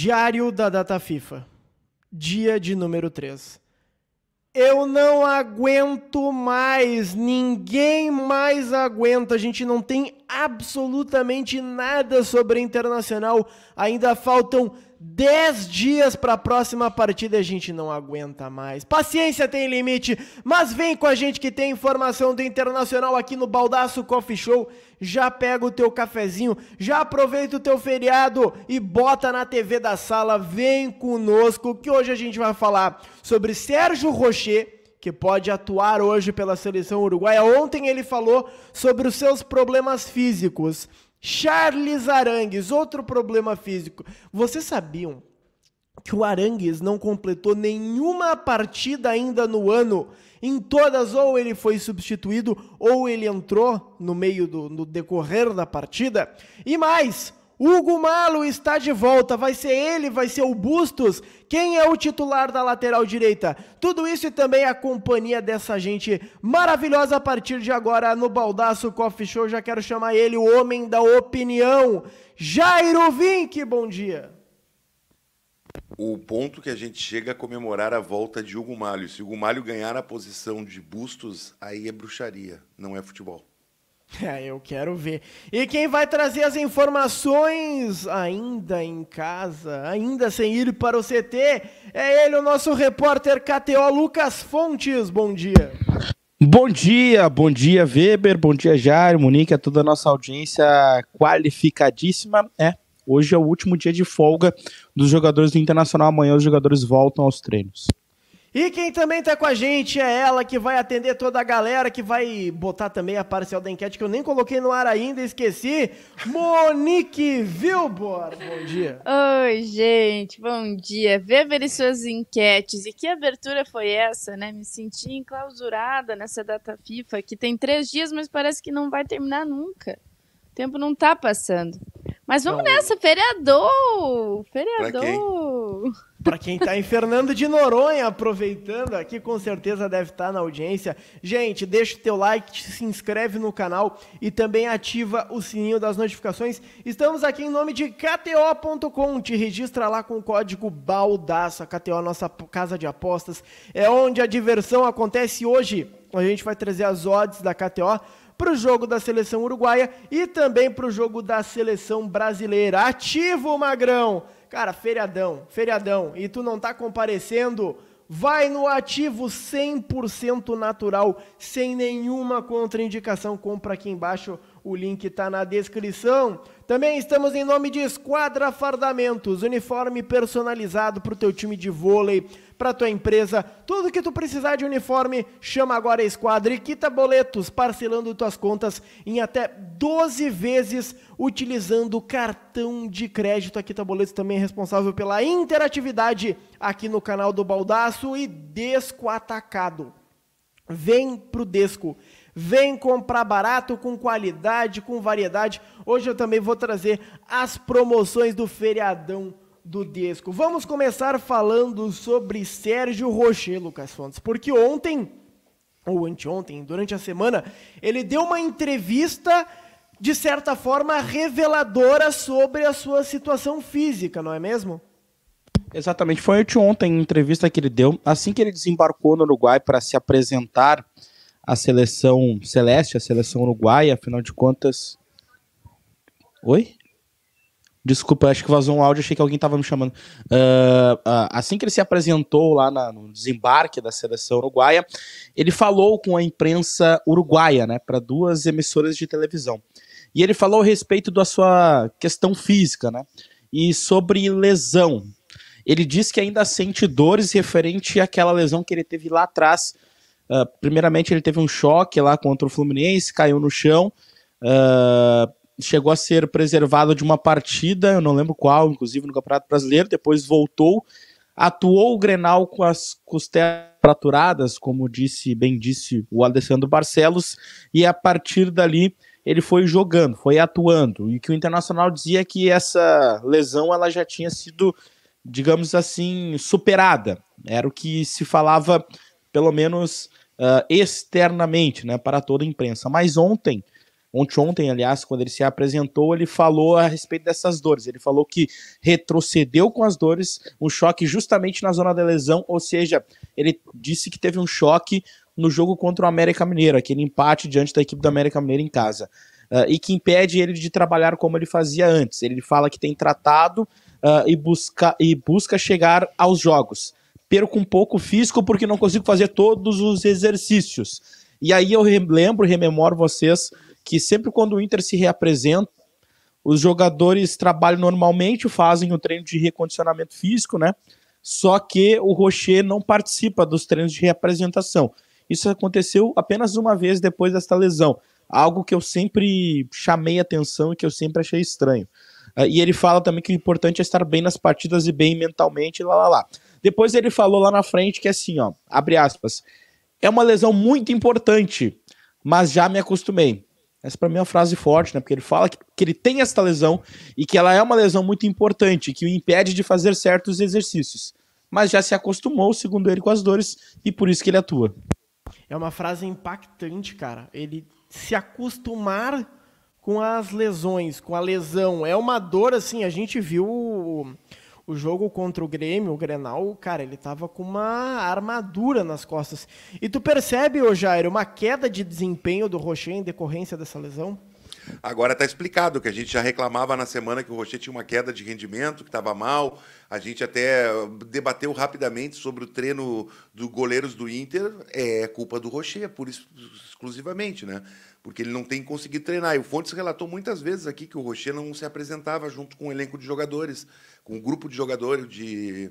Diário da data FIFA, dia de número 3. Eu não aguento mais, ninguém mais aguenta. A gente não tem absolutamente nada sobre internacional. Ainda faltam 10 dias para a próxima partida, a gente não aguenta mais. Paciência tem limite, mas vem com a gente que tem informação do Internacional aqui no Baldaço Coffee Show. Já pega o teu cafezinho, já aproveita o teu feriado e bota na TV da sala. Vem conosco que hoje a gente vai falar sobre Sérgio Rocher que pode atuar hoje pela seleção uruguaia. Ontem ele falou sobre os seus problemas físicos. Charles Arangues, outro problema físico. Vocês sabiam que o Arangues não completou nenhuma partida ainda no ano. Em todas, ou ele foi substituído, ou ele entrou no meio do no decorrer da partida. E mais, Hugo Malo está de volta. Vai ser ele, vai ser o Bustos. Quem é o titular da lateral direita? Tudo isso e também a companhia dessa gente maravilhosa a partir de agora no Baldaço Coffee Show. Já quero chamar ele, o homem da opinião, Jairo Vink. Bom dia. O ponto que a gente chega a comemorar a volta de Hugo Malho. Se Hugo Malho ganhar a posição de Bustos, aí é bruxaria, não é futebol. É, eu quero ver. E quem vai trazer as informações ainda em casa, ainda sem ir para o CT, é ele, o nosso repórter KTO Lucas Fontes. Bom dia. Bom dia, bom dia Weber, bom dia Jair, Monique, a toda a nossa audiência qualificadíssima. É, hoje é o último dia de folga dos jogadores do Internacional, amanhã os jogadores voltam aos treinos. E quem também tá com a gente é ela que vai atender toda a galera, que vai botar também a parcial da enquete que eu nem coloquei no ar ainda, esqueci. Monique Vilbor, bom dia. Oi, gente, bom dia. Veverem suas enquetes. E que abertura foi essa, né? Me senti enclausurada nessa data FIFA, que tem três dias, mas parece que não vai terminar nunca. O tempo não tá passando. Mas vamos então, nessa, feriador! Feriador! Para quem está em Fernando de Noronha, aproveitando aqui, com certeza deve estar tá na audiência. Gente, deixa o teu like, se inscreve no canal e também ativa o sininho das notificações. Estamos aqui em nome de KTO.com, te registra lá com o código BALDAÇO. A KTO, nossa casa de apostas, é onde a diversão acontece hoje. A gente vai trazer as odds da KTO para o jogo da seleção uruguaia e também para o jogo da seleção brasileira. Ativo, Magrão! cara, feriadão, feriadão, e tu não tá comparecendo, vai no ativo 100% natural, sem nenhuma contraindicação. Compra aqui embaixo, o link tá na descrição. Também estamos em nome de Esquadra Fardamentos, uniforme personalizado para o teu time de vôlei para tua empresa. Tudo que tu precisar de uniforme, chama agora a Esquadra e quita boletos, parcelando tuas contas em até 12 vezes utilizando cartão de crédito. A Quita Boletos também é responsável pela interatividade aqui no canal do Baldaço e Desco Atacado. Vem pro Desco. Vem comprar barato, com qualidade, com variedade. Hoje eu também vou trazer as promoções do feriadão do Desco. Vamos começar falando sobre Sérgio Rocher, Lucas Fontes, porque ontem, ou anteontem, durante a semana, ele deu uma entrevista de certa forma reveladora sobre a sua situação física, não é mesmo? Exatamente, foi anteontem em entrevista que ele deu, assim que ele desembarcou no Uruguai para se apresentar à seleção celeste, à seleção uruguaia, afinal de contas. Oi? Desculpa, acho que vazou um áudio, achei que alguém tava me chamando. Uh, uh, assim que ele se apresentou lá na, no desembarque da seleção uruguaia, ele falou com a imprensa uruguaia, né, para duas emissoras de televisão. E ele falou a respeito da sua questão física, né, e sobre lesão. Ele disse que ainda sente dores referente àquela lesão que ele teve lá atrás. Uh, primeiramente, ele teve um choque lá contra o Fluminense, caiu no chão. Uh, chegou a ser preservado de uma partida, eu não lembro qual, inclusive no Campeonato Brasileiro, depois voltou, atuou o Grenal com as costelas fraturadas, como disse, bem disse o Alessandro Barcelos, e a partir dali ele foi jogando, foi atuando, e que o Internacional dizia é que essa lesão ela já tinha sido, digamos assim, superada. Era o que se falava, pelo menos uh, externamente, né, para toda a imprensa. Mas ontem, Ontem, ontem, aliás, quando ele se apresentou, ele falou a respeito dessas dores. Ele falou que retrocedeu com as dores, um choque justamente na zona da lesão, ou seja, ele disse que teve um choque no jogo contra o América Mineiro, aquele empate diante da equipe do América Mineiro em casa. Uh, e que impede ele de trabalhar como ele fazia antes. Ele fala que tem tratado uh, e, busca, e busca chegar aos jogos. Perco um pouco o físico porque não consigo fazer todos os exercícios. E aí eu lembro, rememoro vocês que sempre quando o Inter se reapresenta, os jogadores trabalham normalmente, fazem o treino de recondicionamento físico, né? Só que o Rocher não participa dos treinos de reapresentação. Isso aconteceu apenas uma vez depois desta lesão, algo que eu sempre chamei atenção e que eu sempre achei estranho. Ah, e ele fala também que o importante é estar bem nas partidas e bem mentalmente, lá lá lá. Depois ele falou lá na frente que é assim, ó, abre aspas, é uma lesão muito importante, mas já me acostumei. Essa para mim é uma frase forte, né? Porque ele fala que, que, ele tem esta lesão e que ela é uma lesão muito importante, que o impede de fazer certos exercícios. Mas já se acostumou, segundo ele, com as dores e por isso que ele atua. É uma frase impactante, cara. Ele se acostumar com as lesões, com a lesão. É uma dor assim, a gente viu o jogo contra o Grêmio, o Grenal, cara, ele tava com uma armadura nas costas. E tu percebe, ô Jair, uma queda de desempenho do Rocher em decorrência dessa lesão? Agora tá explicado que a gente já reclamava na semana que o Rocher tinha uma queda de rendimento, que estava mal. A gente até debateu rapidamente sobre o treino dos goleiros do Inter. É culpa do Rocher, por exclusivamente, né? porque ele não tem conseguido treinar. E o Fontes relatou muitas vezes aqui que o Rocher não se apresentava junto com o um elenco de jogadores, com o um grupo de jogadores, de,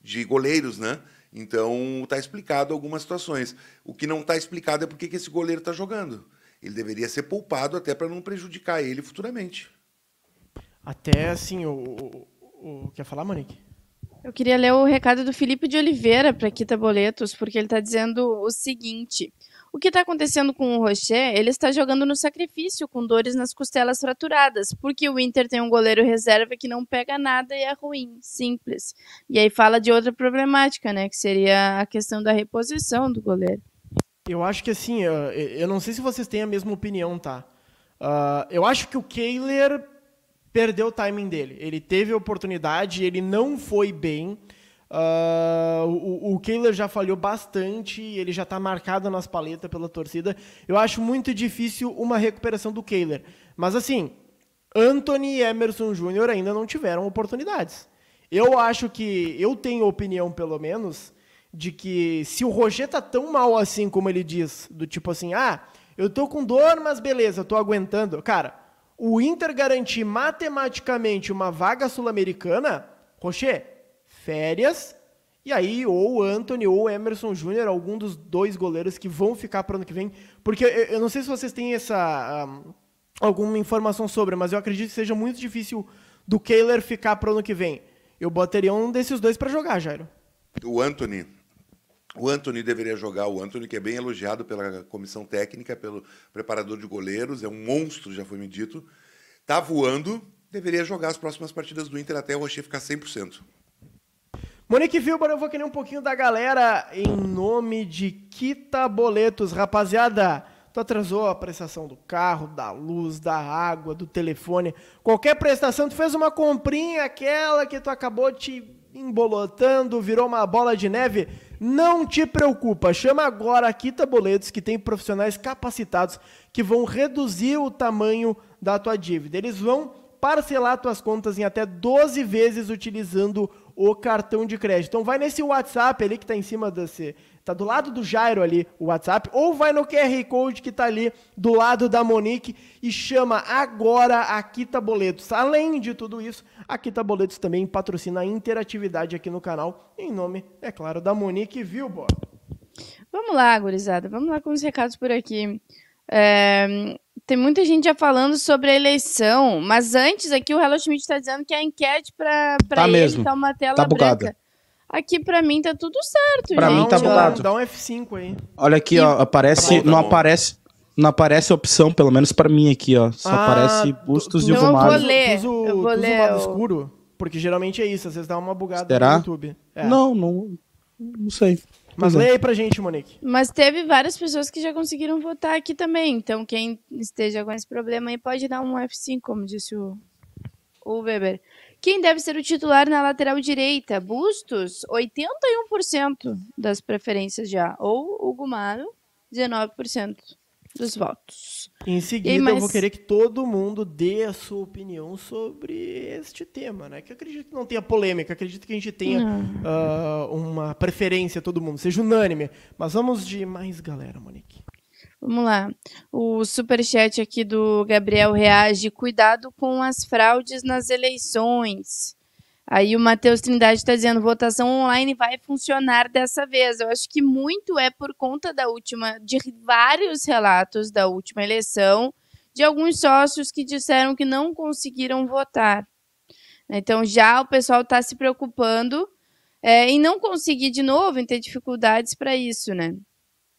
de goleiros, né? Então, está explicado algumas situações. O que não está explicado é por que esse goleiro está jogando. Ele deveria ser poupado até para não prejudicar ele futuramente. Até assim, o, o, o, quer falar, Monique? Eu queria ler o recado do Felipe de Oliveira para Quita Boletos, porque ele está dizendo o seguinte: o que está acontecendo com o Rocher, ele está jogando no sacrifício, com dores nas costelas fraturadas, porque o Inter tem um goleiro reserva que não pega nada e é ruim, simples. E aí fala de outra problemática, né, que seria a questão da reposição do goleiro. Eu acho que assim, eu, não sei se vocês têm a mesma opinião, tá? Uh, eu acho que o Kehler perdeu o timing dele. Ele teve a oportunidade, ele não foi bem. Uh, o, o Kehler já falhou bastante, ele já está marcado nas paletas pela torcida. Eu acho muito difícil uma recuperação do Kehler. Mas assim, Anthony e Emerson Júnior ainda não tiveram oportunidades. Eu acho que, eu tenho opinião pelo menos, de que se o Roger tá tão mal assim como ele diz, do tipo assim, ah, eu tô com dor, mas beleza, estou tô aguentando. Cara, o Inter garantir matematicamente uma vaga sul-americana, Rocher, férias. E aí, ou Anthony ou Emerson Júnior, algum dos dois goleiros que vão ficar para o ano que vem. Porque eu, eu, não sei se vocês têm essa um, ah, alguma informação sobre, mas eu acredito que seja muito difícil do Kehler ficar para o ano que vem. Eu bateria um desses dois para jogar, Jairo. O Anthony. O Anthony deveria jogar, o Anthony, que é bem elogiado pela comissão técnica, pelo preparador de goleiros, é um monstro, já foi me dito. Está voando, deveria jogar as próximas partidas do Inter até o Rocher ficar 100%. Monique Vilbar, eu vou querer um pouquinho da galera em nome de Quita Boletos. Rapaziada, tu atrasou a prestação do carro, da luz, da água, do telefone. Qualquer prestação, tu fez uma comprinha, aquela que tu acabou te embolotando, virou uma bola de neve. Não te preocupa, chama agora a Quita Boletos, que tem profissionais capacitados que vão reduzir o tamanho da tua dívida. Eles vão parcelar tuas contas em até 12 vezes utilizando o o cartão de crédito. Então vai nesse WhatsApp ali que está em cima desse, tá do lado do Jairo ali o WhatsApp, ou vai no QR Code que tá ali do lado da Monique e chama agora a Quita Boletos. Além de tudo isso, a Quita Boletos também patrocina a interatividade aqui no canal, em nome, é claro, da Monique Vilbo. Vamos lá, gurizada, vamos lá com os recados por aqui. É, tem muita gente já falando sobre a eleição, mas antes aqui o Hello Schmidt está dizendo que a enquete para tá ele mesmo. tá uma tela tá bugada. branca. Aqui para mim tá tudo certo, pra gente. mim tá bugado. Dá um F5 aí. Olha aqui, e... ó, aparece, tá tá não bom. aparece, não aparece opção, pelo menos para mim aqui, ó. Só ah, aparece bustos de um lado. Eu vou ler. Pus eu vou ler. O lado escuro, porque geralmente é isso, às vezes dá uma bugada Será? no YouTube. É. Não, não, não sei. Mas é. leia aí pra gente, Monique. Mas teve várias pessoas que já conseguiram votar aqui também. Então, quem esteja com esse problema aí pode dar um F5, como disse o, o Weber. Quem deve ser o titular na lateral direita? Bustos, 81% das preferências já. Ou o Gumaro, 19% dos votos. Em seguida, eu vou querer que todo mundo dê a sua opinião sobre este tema, né? Que eu acredito que não tenha polêmica, acredito que a gente tenha uh, uma preferência, todo mundo, seja unânime. Mas vamos de mais galera, Monique. Vamos lá. O superchat aqui do Gabriel reage: cuidado com as fraudes nas eleições. Aí o Matheus Trindade está dizendo: votação online vai funcionar dessa vez. Eu acho que muito é por conta da última, de vários relatos da última eleição, de alguns sócios que disseram que não conseguiram votar. Então já o pessoal está se preocupando é, em não conseguir de novo, em ter dificuldades para isso, né?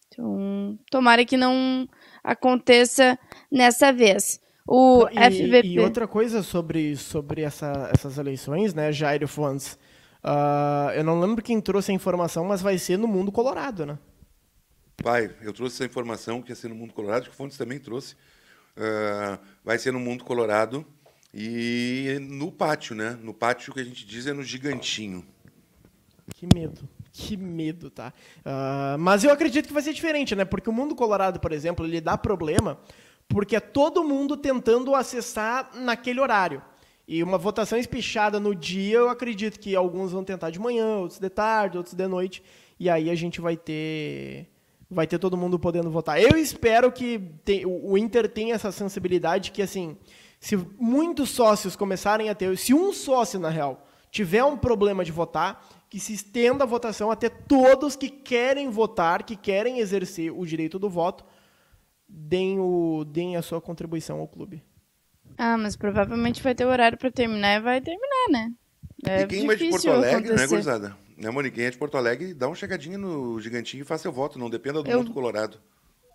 Então, tomara que não aconteça nessa vez. O e, FVP. E outra coisa sobre, sobre essa, essas eleições, né, Jairo Fontes? Uh, ah, eu não lembro quem trouxe a informação, mas vai ser no mundo colorado, né? Vai, eu trouxe essa informação que ia ser no mundo colorado, que o Fontes também trouxe. Uh, vai ser no mundo colorado e no pátio, né? No pátio que a gente diz é no gigantinho. Que medo. Que medo, tá? Uh, mas eu acredito que vai ser diferente, né? Porque o mundo colorado, por exemplo, ele dá problema porque é todo mundo tentando acessar naquele horário. E uma votação espichada no dia, eu acredito que alguns vão tentar de manhã, outros de tarde, outros de noite, e aí a gente vai ter vai ter todo mundo podendo votar. Eu espero que o Inter tenha essa sensibilidade que assim, se muitos sócios começarem a ter, se um sócio na real tiver um problema de votar, que se estenda a votação até todos que querem votar, que querem exercer o direito do voto, deem, o, deem a sua contribuição ao clube. Ah, mas provavelmente vai ter horário para terminar e vai terminar, né? É e quem vai de Porto Alegre, né, acontecer. né, gurizada? Né, Moni? Quem é de Porto Alegre, dá uma chegadinha no Gigantinho e faça seu voto, não dependa do eu, mundo colorado.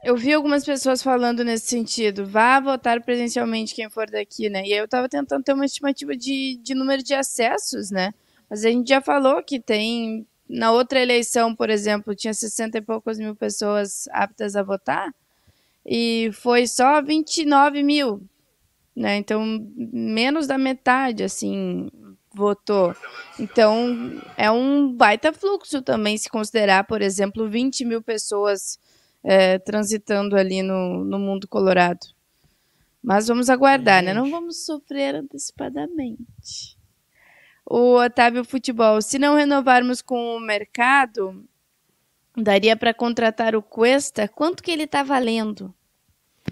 Eu vi algumas pessoas falando nesse sentido, vá votar presencialmente quem for daqui, né? E aí eu estava tentando ter uma estimativa de, de número de acessos, né? Mas a gente já falou que tem, na outra eleição, por exemplo, tinha 60 e poucas mil pessoas aptas a votar, e foi só 29 mil, né? Então, menos da metade, assim, votou. Então, é um baita fluxo também se considerar, por exemplo, 20 mil pessoas é, transitando ali no, no mundo colorado. Mas vamos aguardar, né? Não vamos sofrer antecipadamente. O Otávio Futebol, se não renovarmos com o mercado, Daria para contratar o Cuesta? Quanto que ele está valendo?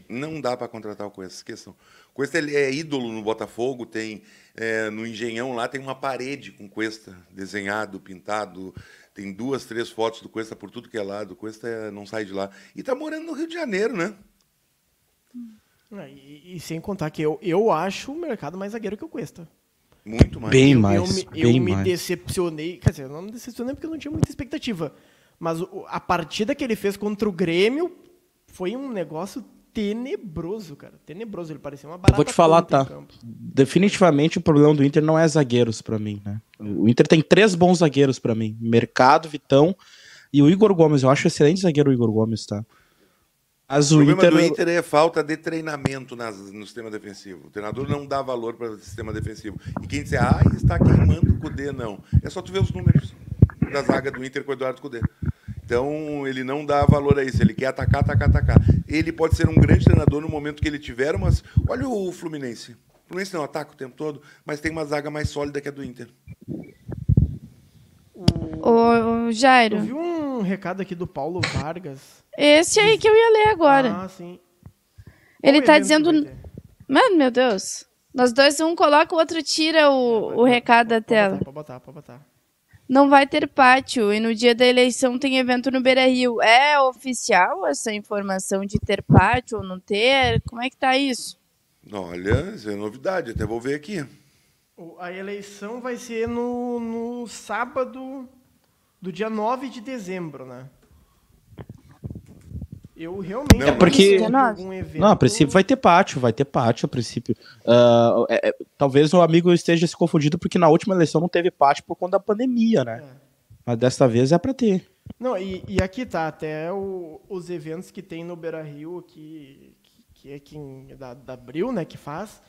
Não dá para contratar o Cuesta, esqueçam. Cuesta ele é ídolo no Botafogo, tem é, no Engenhão lá tem uma parede com Cuesta desenhado, pintado, tem duas, três fotos do Cuesta por tudo que é lado. O Cuesta é, não sai de lá. E está morando no Rio de Janeiro, né? É, e, e, sem contar que eu, eu acho o mercado mais zagueiro que o Cuesta. Muito mais. Bem mais. Eu, eu, bem eu mais. me decepcionei. Quer dizer, eu não me decepcionei porque eu não tinha muita expectativa. Mas a partida que ele fez contra o Grêmio foi um negócio tenebroso, cara. Tenebroso. Ele parecia uma barata. Vou te falar, tá. Definitivamente o problema do Inter não é zagueiros para mim, né? O Inter tem três bons zagueiros para mim: Mercado, Vitão e o Igor Gomes. Eu acho excelente zagueiro o Igor Gomes, tá? Mas o, o problema do Inter é falta de treinamento nas, no sistema defensivo. O treinador não dá valor para o sistema defensivo. E quem diz, ah, está queimando o Cudê, não. É só tu ver os números da zaga do Inter com o Eduardo Cudê. Então, ele não dá valor a isso, ele quer atacar, atacar, atacar. Ele pode ser um grande treinador no momento que ele tiver Mas Olha o Fluminense. O Fluminense não ataca o tempo todo, mas tem uma zaga mais sólida que a do Inter. O Jairo. Eu vi um recado aqui do Paulo Vargas. Esse aí que eu ia ler agora. Ah, sim. Ele está dizendo. Mano, meu Deus. Nós dois, um coloca, o outro tira o, o recado da tela. Pode botar, pode botar não vai ter pátio e no dia da eleição tem evento no Beira Rio. É oficial essa informação de ter pátio ou não ter? Como é que tá isso? Olha, isso é novidade, até vou ver aqui. A eleição vai ser no, no sábado do dia 9 de dezembro, né? Eu realmente não, é porque Não, a princípio vai ter pátio, vai ter pátio a princípio. Uh, é, é, talvez o amigo esteja se confundido porque na última eleição não teve pátio por conta da pandemia, né? É. Mas desta vez é para ter. Não, e, e, aqui tá até o, os eventos que tem no Beira Rio, que, que, que é quem, da, da Abril, né, que faz.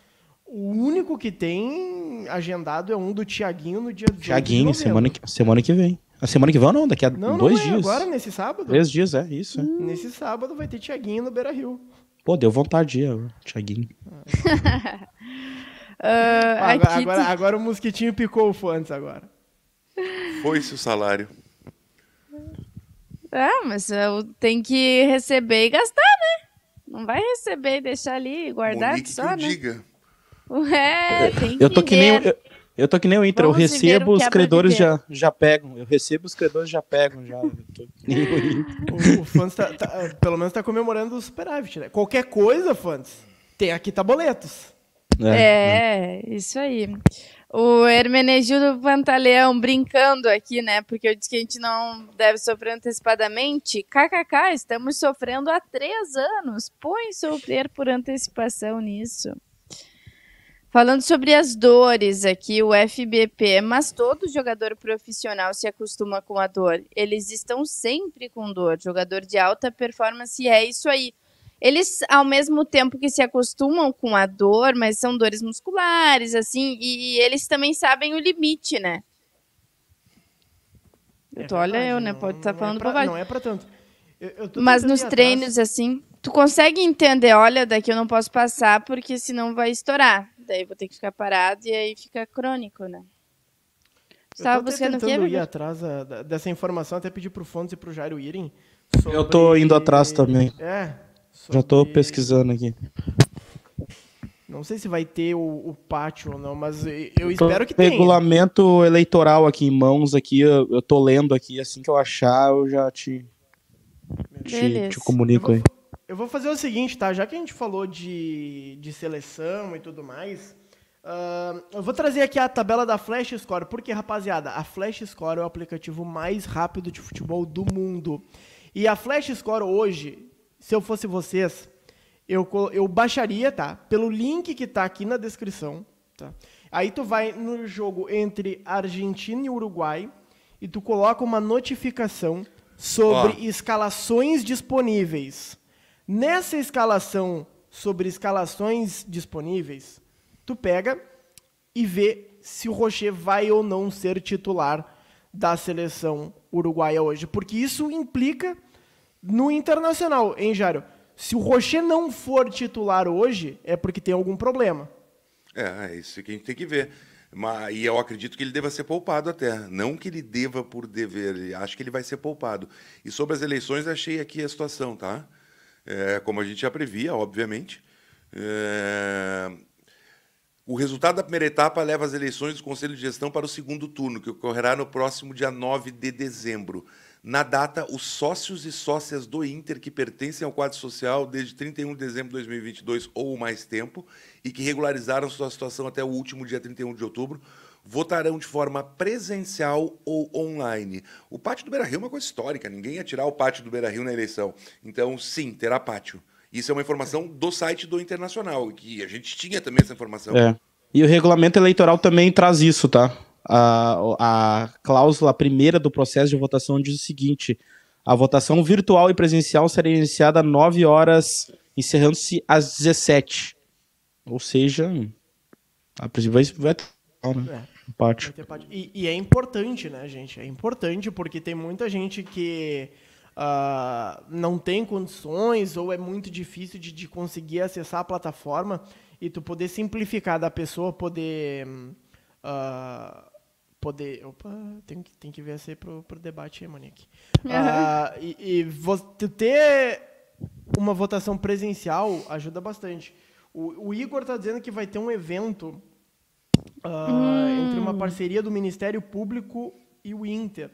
O único que tem agendado é um do Tiaguinho no dia 18 Tiaguinho, semana que, semana que vem. A semana que vem não, daqui a não, dois não é dias. agora, nesse sábado? Três dias, é, isso. É. Hum. Nesse sábado vai ter Tiaguinho no Beira Rio. Pô, deu vontade, é, Tiaguinho. uh, ah, agora, agora, agora, o mosquitinho picou o Fontes agora. foi seu o salário. Ah, mas eu tenho que receber e gastar, né? Não vai receber e deixar ali guardado que só, né? Diga. Ué, tem eu tô que nem eu, eu tô que nem o Inter, Vamos é eu recebo os credores já, já pegam. Eu recebo os credores já pegam já. o, o tá, tá, pelo menos tá comemorando o superávit, né? Qualquer coisa, Fans, tem aqui tabuletos. É, é, né? isso aí. O Hermenegildo Pantaleão brincando aqui, né? Porque eu disse que a gente não deve sofrer antecipadamente. KKK, estamos sofrendo há três anos. Põe sofrer por antecipação nisso. Falando sobre as dores aqui, o FBP, mas todo jogador profissional se acostuma com a dor. Eles estão sempre com dor. Jogador de alta performance é isso aí. Eles, ao mesmo tempo que se acostumam com a dor, mas são dores musculares, assim, e, eles também sabem o limite, né? É olha eu, né? Pode estar tá é falando é pra, Não é pra tanto. Eu, eu mas nos treinos, atrás. assim, tu consegue entender, olha, daqui eu não posso passar porque senão vai estourar daí vou ter que ficar parado e aí fica crônico, né? Estava buscando tentando o quê, ir atrás a, dessa informação, até pedir para o Fontes e para o Jairo irem. Sobre... Eu estou indo atrás também. É. Sobre... Já estou pesquisando aqui. Não sei se vai ter o, o pátio ou não, mas eu espero que tenha. Regulamento eleitoral aqui em mãos, aqui eu, eu tô lendo aqui, assim que eu achar eu já te, te, te comunico aí. Eu vou fazer o seguinte, tá? Já que a gente falou de, de seleção e tudo mais, uh, eu vou trazer aqui a tabela da Flash Score, porque, rapaziada, a Flash Score é o aplicativo mais rápido de futebol do mundo. E a Flash Score hoje, se eu fosse vocês, eu, eu baixaria, tá? Pelo link que tá aqui na descrição, tá? Aí tu vai no jogo entre Argentina e Uruguai e tu coloca uma notificação sobre escalações disponíveis. Nessa escalação sobre escalações disponíveis, tu pega e vê se o Rocher vai ou não ser titular da seleção uruguaia hoje, porque isso implica no internacional, hein, Jário? Se o Rocher não for titular hoje, é porque tem algum problema. É, é isso que a gente tem que ver. Mas, e eu acredito que ele deva ser poupado até. Não que ele deva por dever, acho que ele vai ser poupado. E sobre as eleições, achei aqui a situação, tá? é, como a gente já previa, obviamente. É... O resultado da primeira etapa leva as eleições do Conselho de Gestão para o segundo turno, que ocorrerá no próximo dia 9 de dezembro. Na data, os sócios e sócias do Inter que pertencem ao quadro social desde 31 de dezembro de 2022 ou mais tempo e que regularizaram sua situação até o último dia 31 de outubro votarão de forma presencial ou online. O pátio do Beira-Rio é uma coisa histórica, ninguém ia tirar o pátio do Beira-Rio na eleição. Então, sim, terá pátio. Isso é uma informação do site do Internacional, que a gente tinha também essa informação. É. E o regulamento eleitoral também traz isso, tá? A, a cláusula primeira do processo de votação diz o seguinte: a votação virtual e presencial será iniciada às 9 horas, encerrando-se às 17. Ou seja, a presidência vai né? É. Pátio. E, e, é importante, né, gente? É importante porque tem muita gente que uh, não tem condições ou é muito difícil de, de, conseguir acessar a plataforma e tu poder simplificar da pessoa poder. Uh, poder. Opa, tem que, tem que ver essa aí pro, pro debate aí, Monique. Uhum. Uh, e, e você ter uma votação presencial ajuda bastante. O, o Igor está dizendo que vai ter um evento uh, hum. entre uma hum. parceria do Ministério Público e o Inter.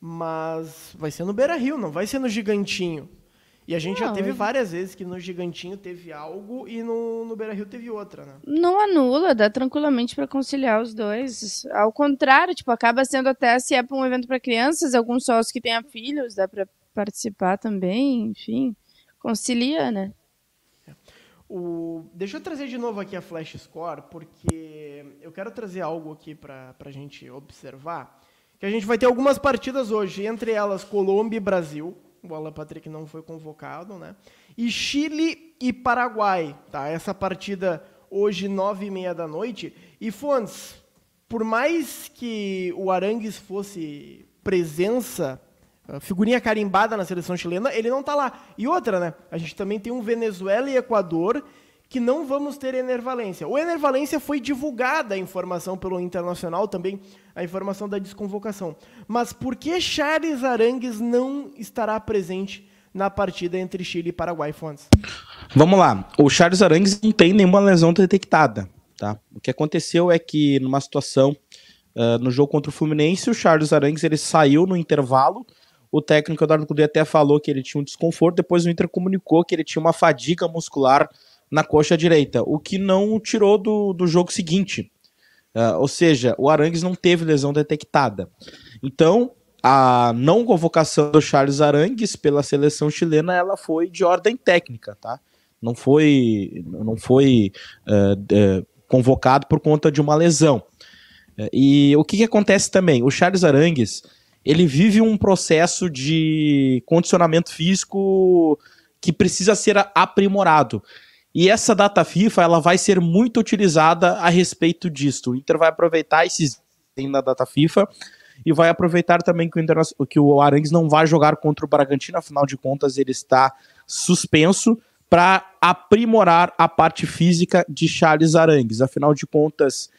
Mas vai ser no Beira Rio, não vai ser no Gigantinho. E a gente não, já teve várias vezes que no Gigantinho teve algo e no, no Beira Rio teve outra, né? Não anula, dá tranquilamente para conciliar os dois. Ao contrário, tipo, acaba sendo até se é para um evento para crianças, alguns sócios que tenham filhos, dá para participar também, enfim, concilia, né? É. O... Deixa eu trazer de novo aqui a Flash Score, porque eu quero trazer algo aqui para a gente observar, que a gente vai ter algumas partidas hoje, entre elas Colômbia e Brasil, o Alan Patrick não foi convocado, né? E Chile e Paraguai, tá? Essa partida hoje, nove e meia da noite. E Fontes, por mais que o Arangues fosse presença ah, figurinha carimbada na seleção chilena, ele não está lá. E outra, né? A gente também tem um Venezuela e Equador que não vamos ter enervalência. O enervalência foi divulgada a informação pelo Internacional também, a informação da desconvocação. Mas por que Charles Arangues não estará presente na partida entre Chile e Paraguai, Fontes? Vamos lá. O Charles Arangues não tem nenhuma lesão detectada. Tá? O que aconteceu é que numa situação uh, no jogo contra o Fluminense, o Charles Arangues ele saiu no intervalo. O técnico Eduardo Cudê até falou que ele tinha um desconforto. Depois o Inter comunicou que ele tinha uma fadiga muscular na coxa direita, o que não o tirou do, do jogo seguinte. Uh, ou seja, o Arangues não teve lesão detectada. Então, a não convocação do Charles Arangues pela seleção chilena, ela foi de ordem técnica, tá? Não foi, não foi uh, uh, convocado por conta de uma lesão. E o que, que, acontece também? O Charles Arangues, ele vive um processo de condicionamento físico que precisa ser aprimorado. E essa data FIFA ela vai ser muito utilizada a respeito disto. O Inter vai aproveitar esses tem na data FIFA e vai aproveitar também que o, Interna... que o Arangues não vai jogar contra o Bragantino, afinal de contas ele está suspenso para aprimorar a parte física de Charles Arangues. Afinal de contas,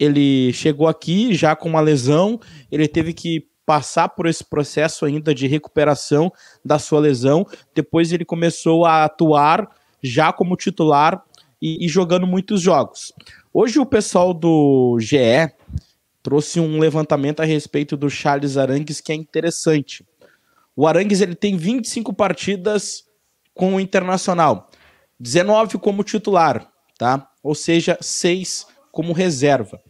ele chegou aqui já com uma lesão, ele teve que passar por esse processo ainda de recuperação da sua lesão. Depois ele começou a atuar já como titular e, e jogando muitos jogos. Hoje o pessoal do GE trouxe um levantamento a respeito do Charles Arangues que é interessante. O Arangues ele tem 25 partidas com o Internacional, 19 como titular, tá? Ou seja, 6 como reserva.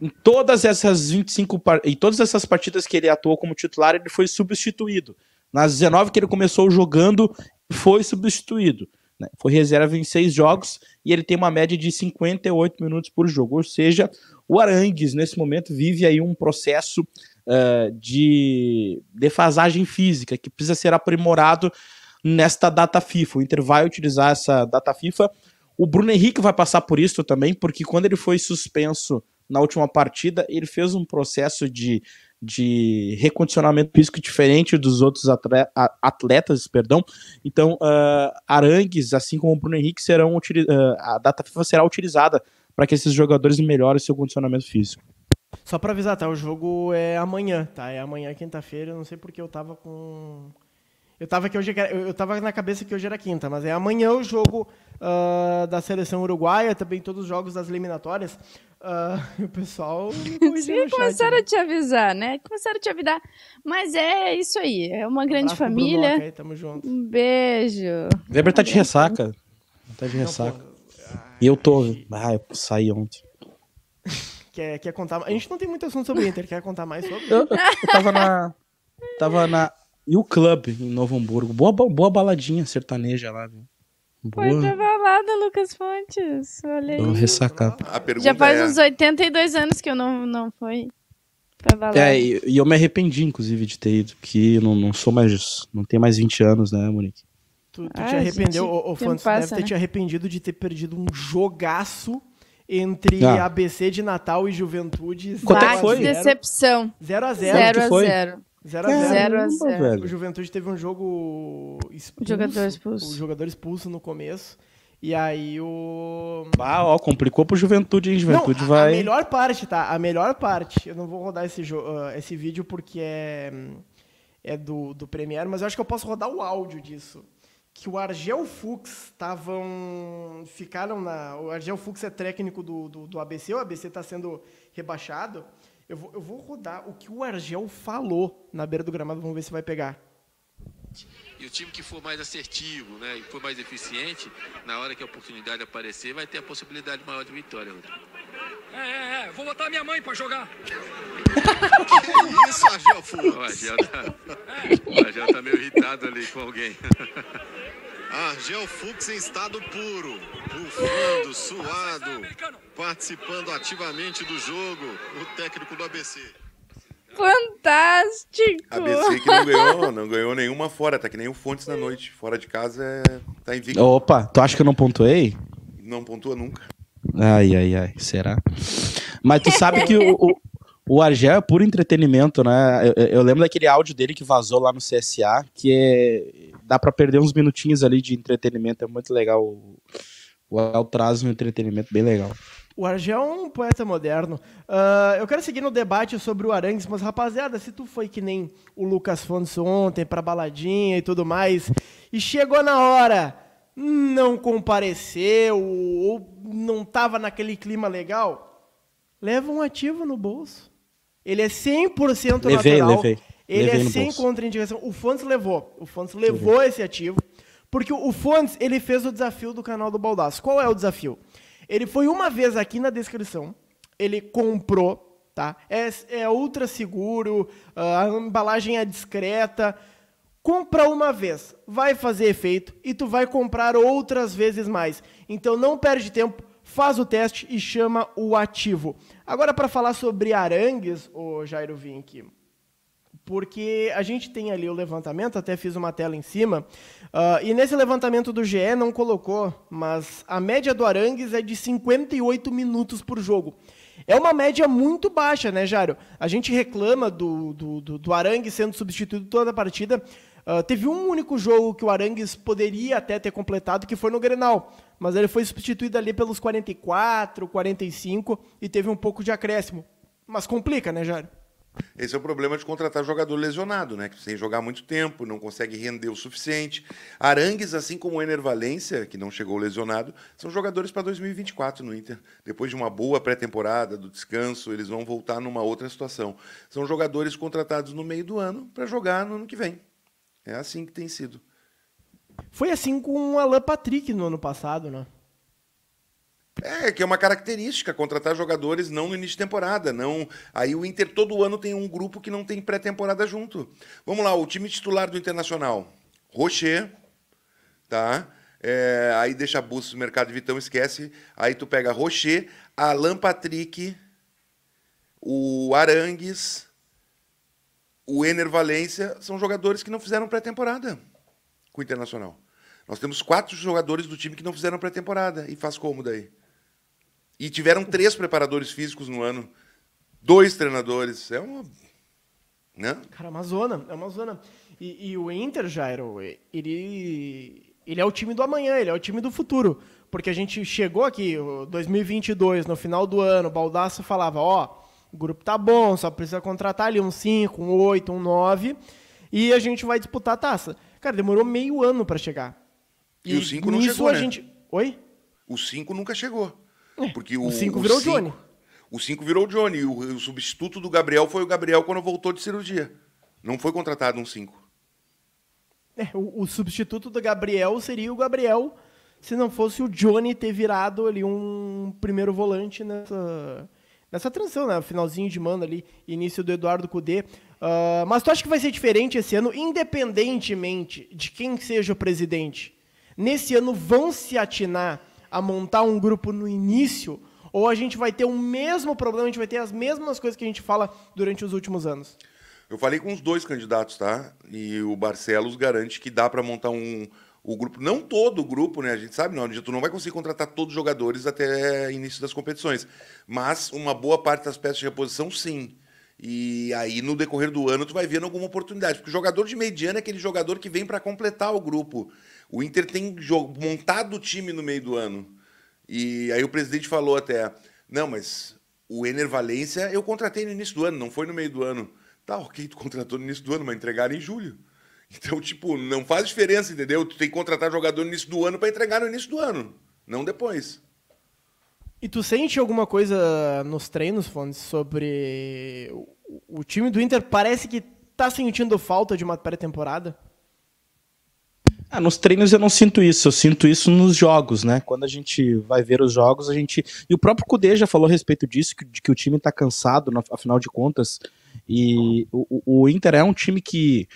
Em todas essas 25 em todas essas partidas que ele atuou como titular, ele foi substituído. Nas 19 que ele começou jogando, foi substituído. Né? Foi reserva em seis jogos e ele tem uma média de 58 minutos por jogo. Ou seja, o Arangues, nesse momento, vive aí um processo uh, de defasagem física que precisa ser aprimorado nesta data FIFA. O Inter vai utilizar essa data FIFA. O Bruno Henrique vai passar por isso também, porque quando ele foi suspenso na última partida, ele fez um processo de de recondicionamento físico diferente dos outros atletas, perdão. Então, uh, Arangues, assim como o Bruno Henrique, serão uh, a data FIFA será utilizada para que esses jogadores melhorem seu condicionamento físico. Só para avisar, tá? O jogo é amanhã, tá? É amanhã, quinta-feira. Eu não sei porque eu tava com eu tava, que hoje, eu tava na cabeça que hoje era quinta, mas é amanhã o jogo uh, da seleção uruguaia, também todos os jogos das eliminatórias. Uh, o pessoal. Sim, começaram chat, né? a te avisar, né? Começaram a te avisar. Mas é isso aí, é uma grande família. Loca, aí, tamo junto. Um beijo. Weber tá de ressaca. Tá de ressaca. E eu tô. Ah, eu saí ontem. Quer, quer contar? A gente não tem muito assunto sobre o Inter, quer contar mais sobre? Eu, eu tava na. Tava na e o Club, em Novo Hamburgo. Boa, boa baladinha sertaneja lá, viu? Boa. Foi pra balada, Lucas Fontes. Olha aí. Vou ressacar. Já faz é... uns 82 anos que eu não, não fui pra balada. É, e, e eu me arrependi, inclusive, de ter ido, porque não, não sou mais. Não tenho mais 20 anos, né, Monique? Tu, tu ah, te arrependeu, gente, o, o Fontes passa, deve ter né? te arrependido de ter perdido um jogaço entre ah. ABC de Natal e Juventude. Quanto é que foi? decepção. 0 a 0 0 a 0 0 a 0. O Juventude teve um jogo expulso. Jogador expulso. O jogador expulso no começo. E aí o. Ah, ó, complicou pro Juventude, hein? Juventude não, a, vai. A melhor parte, tá? A melhor parte. Eu não vou rodar esse, uh, esse vídeo porque é, é do, do Premier. mas eu acho que eu posso rodar o áudio disso. Que o Argel Fux estavam. Ficaram na. O Argel Fux é técnico do, do, do ABC, o ABC tá sendo rebaixado. Eu vou, eu vou rodar o que o Argel falou na beira do gramado, vamos ver se vai pegar. E o time que for mais assertivo, né, e for mais eficiente, na hora que a oportunidade aparecer, vai ter a possibilidade maior de vitória, Rodrigo. É, é, é, vou botar minha mãe pra jogar. que isso, Argel, pô? O Argel, tá, é. o Argel tá meio irritado ali com alguém. Argel Fux em estado puro, bufando, suado, participando ativamente do jogo, o técnico do ABC. Fantástico! ABC que não ganhou, não ganhou nenhuma fora, tá que nem o Fontes na noite. Fora de casa é... tá invicto. Opa, tu acha que eu não pontuei? Não pontua nunca. Ai, ai, ai, será? Mas tu sabe que o, o, o Argel é puro entretenimento, né? Eu, eu, lembro daquele áudio dele que vazou lá no CSA, que é dá para perder uns minutinhos ali de entretenimento, é muito legal. O Argel traz um entretenimento bem legal. O Argel é um poeta moderno. Uh, eu quero seguir no debate sobre o Arangues, mas rapaziada, se tu foi que nem o Lucas Fontes ontem para baladinha e tudo mais, e chegou na hora, não compareceu ou não tava naquele clima legal, leva um ativo no bolso. Ele é 100% levei, natural. Levei. Ele é sem contraindicação. O Fontes levou. O Fontes levou esse ativo. Porque o Fontes, ele fez o desafio do canal do Baldaço. Qual é o desafio? Ele foi uma vez aqui na descrição, ele comprou, tá? É, é ultra seguro, ah, a embalagem é discreta. Compra uma vez, vai fazer efeito e tu vai comprar outras vezes mais. Então não perde tempo, faz o teste e chama o ativo. Agora para falar sobre arangues, o Jairo aqui porque a gente tem ali o levantamento, até fiz uma tela em cima, uh, e nesse levantamento do GE não colocou, mas a média do Arangues é de 58 minutos por jogo. É uma média muito baixa, né, Jário? A gente reclama do, do, do, do Arangues sendo substituído toda a partida. Uh, teve um único jogo que o Arangues poderia até ter completado, que foi no Grenal, mas ele foi substituído ali pelos 44, 45 e teve um pouco de acréscimo. Mas complica, né, Jário? Esse é o problema de contratar jogador lesionado, né? Que sem jogar muito tempo, não consegue render o suficiente. Arangues, assim como o Ener Valência, que não chegou lesionado, são jogadores para 2024 no Inter. Depois de uma boa pré-temporada, do descanso, eles vão voltar numa outra situação. São jogadores contratados no meio do ano para jogar no ano que vem. É assim que tem sido. Foi assim com o Alan Patrick no ano passado, né? É, que é uma característica, contratar jogadores não no início de temporada. não Aí o Inter todo ano tem um grupo que não tem pré-temporada junto. Vamos lá, o time titular do Internacional. Rocher, tá? É, aí deixa Bustos, Mercado de Vitão, esquece. Aí tu pega Rocher, Alan Patrick, o Arangues, o Ener Valência, são jogadores que não fizeram pré-temporada com o Internacional. Nós temos quatro jogadores do time que não fizeram pré-temporada. E faz como daí? E tiveram três preparadores físicos no ano, dois treinadores. É uma. Né? Cara, Amazona, é Amazona. É e, e o Inter, Jairo, ele, ele é o time do amanhã, ele é o time do futuro. Porque a gente chegou aqui, 2022, no final do ano, o Baldasso falava: ó, o grupo tá bom, só precisa contratar ali um 5, um 8, um 9, e a gente vai disputar a taça. Cara, demorou meio ano para chegar. E, e o 5 não chegou, a né? gente. Oi? O 5 nunca chegou porque o 5 virou o cinco, Johnny. O 5 virou o Johnny. O, o substituto do Gabriel foi o Gabriel quando voltou de cirurgia. Não foi contratado um 5. É, o, o, substituto do Gabriel seria o Gabriel se não fosse o Johnny ter virado ali um primeiro volante nessa, nessa transição, né? Finalzinho de mando ali, início do Eduardo Cudê. Uh, mas tu acha que vai ser diferente esse ano, independentemente de quem seja o presidente? Nesse ano vão se atinar a montar um grupo no início, ou a gente vai ter o mesmo problema, a gente vai ter as mesmas coisas que a gente fala durante os últimos anos? Eu falei com os dois candidatos, tá? E o Barcelos garante que dá para montar um o grupo, não todo o grupo, né? A gente sabe, não, tu não vai conseguir contratar todos os jogadores até início das competições, mas uma boa parte das peças de reposição sim. E aí no decorrer do ano tu vai vendo alguma oportunidade, porque o jogador de mediana é aquele jogador que vem para completar o grupo. O Inter tem montado o time no meio do ano. E aí o presidente falou até: não, mas o Ener Valência eu contratei no início do ano, não foi no meio do ano. Tá, ok, tu contratou no início do ano, mas entregaram em julho. Então, tipo, não faz diferença, entendeu? Tu tem que contratar jogador no início do ano para entregar no início do ano, não depois. E tu sente alguma coisa nos treinos, Fontes, sobre o time do Inter parece que tá sentindo falta de uma pré-temporada? Ah, nos treinos eu não sinto isso, eu sinto isso nos jogos, né? Quando a gente vai ver os jogos, a gente. E o próprio Kudê já falou a respeito disso, que, de que o time tá cansado, afinal de contas. E o, o Inter é um time que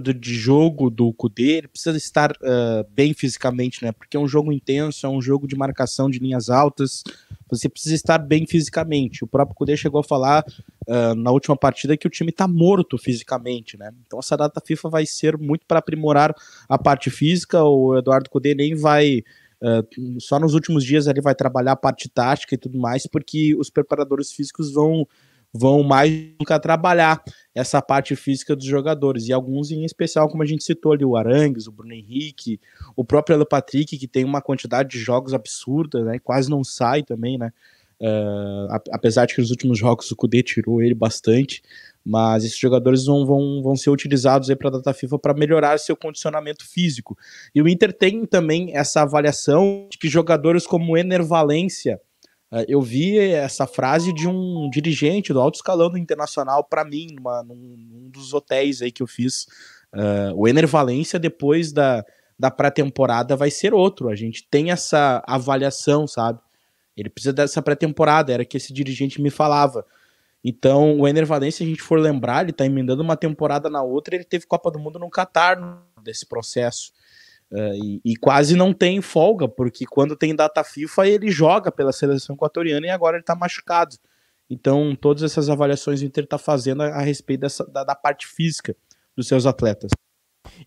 de jogo do Kudê, ele precisa estar uh, bem fisicamente, né? Porque é um jogo intenso, é um jogo de marcação de linhas altas, você precisa estar bem fisicamente. O próprio Kudê chegou a falar uh, na última partida que o time está morto fisicamente, né? Então essa data FIFA vai ser muito para aprimorar a parte física, o Eduardo Kudê nem vai... Uh, só nos últimos dias ele vai trabalhar a parte tática e tudo mais, porque os preparadores físicos vão vão mais nunca trabalhar essa parte física dos jogadores. E alguns, em especial, como a gente citou ali, o Arangues, o Bruno Henrique, o próprio Alan Patrick, que tem uma quantidade de jogos absurda, né? Quase não sai também, né? Uh, apesar de que nos últimos jogos o Kudê tirou ele bastante, mas esses jogadores vão, vão, vão ser utilizados aí para a data FIFA para melhorar seu condicionamento físico. E o Inter tem também essa avaliação de que jogadores como Enervalência, Valência ah, eu vi essa frase de um dirigente do alto escalão do Internacional para mim, numa, num, dos hotéis aí que eu fiz. Uh, o Enervalência, depois da, da pré-temporada, vai ser outro. A gente tem essa avaliação, sabe? Ele precisa dessa pré-temporada, era que esse dirigente me falava. Então, o Enervalência, se a gente for lembrar, ele está emendando uma temporada na outra, ele teve Copa do Mundo no Catar né, desse processo. Uh, e, e, quase não tem folga, porque quando tem data FIFA ele joga pela seleção equatoriana e agora ele está machucado. Então, todas essas avaliações o Inter está fazendo a, a respeito dessa, da, da, parte física dos seus atletas.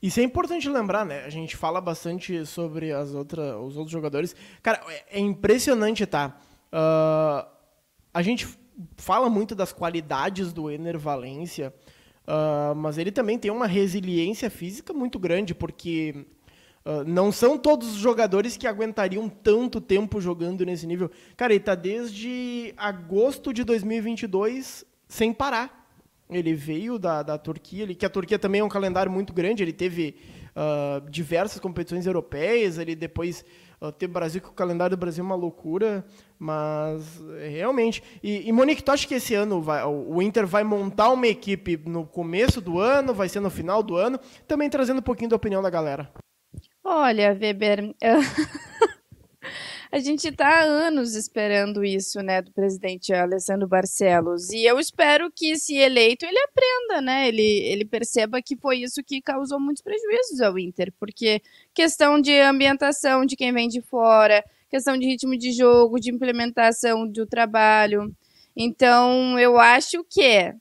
Isso é importante lembrar, né? A gente fala bastante sobre as outras os outros jogadores. Cara, é, é impressionante, tá? Uh, a gente fala muito das qualidades do Ener Valência, uh, ah, mas ele também tem uma resiliência física muito grande, porque ah, não são todos os jogadores que aguentariam tanto tempo jogando nesse nível. Cara, ele tá desde agosto de 2022 sem parar. Ele veio da, da Turquia, ele, que a Turquia também é um calendário muito grande, ele teve uh, diversas competições europeias, ele depois uh, teve Brasil, que o calendário do Brasil é uma loucura, mas é, realmente... E, e Monique, tu acha que esse ano vai, o Inter vai montar uma equipe no começo do ano, vai ser no final do ano, também trazendo um pouquinho da opinião da galera? Olha, Weber, a gente está há anos esperando isso, né, do presidente Alessandro Barcelos. E eu espero que, se eleito, ele aprenda, né? Ele, ele perceba que foi isso que causou muitos prejuízos ao Inter, porque questão de ambientação de quem vem de fora, questão de ritmo de jogo, de implementação do trabalho. Então, eu acho que, é.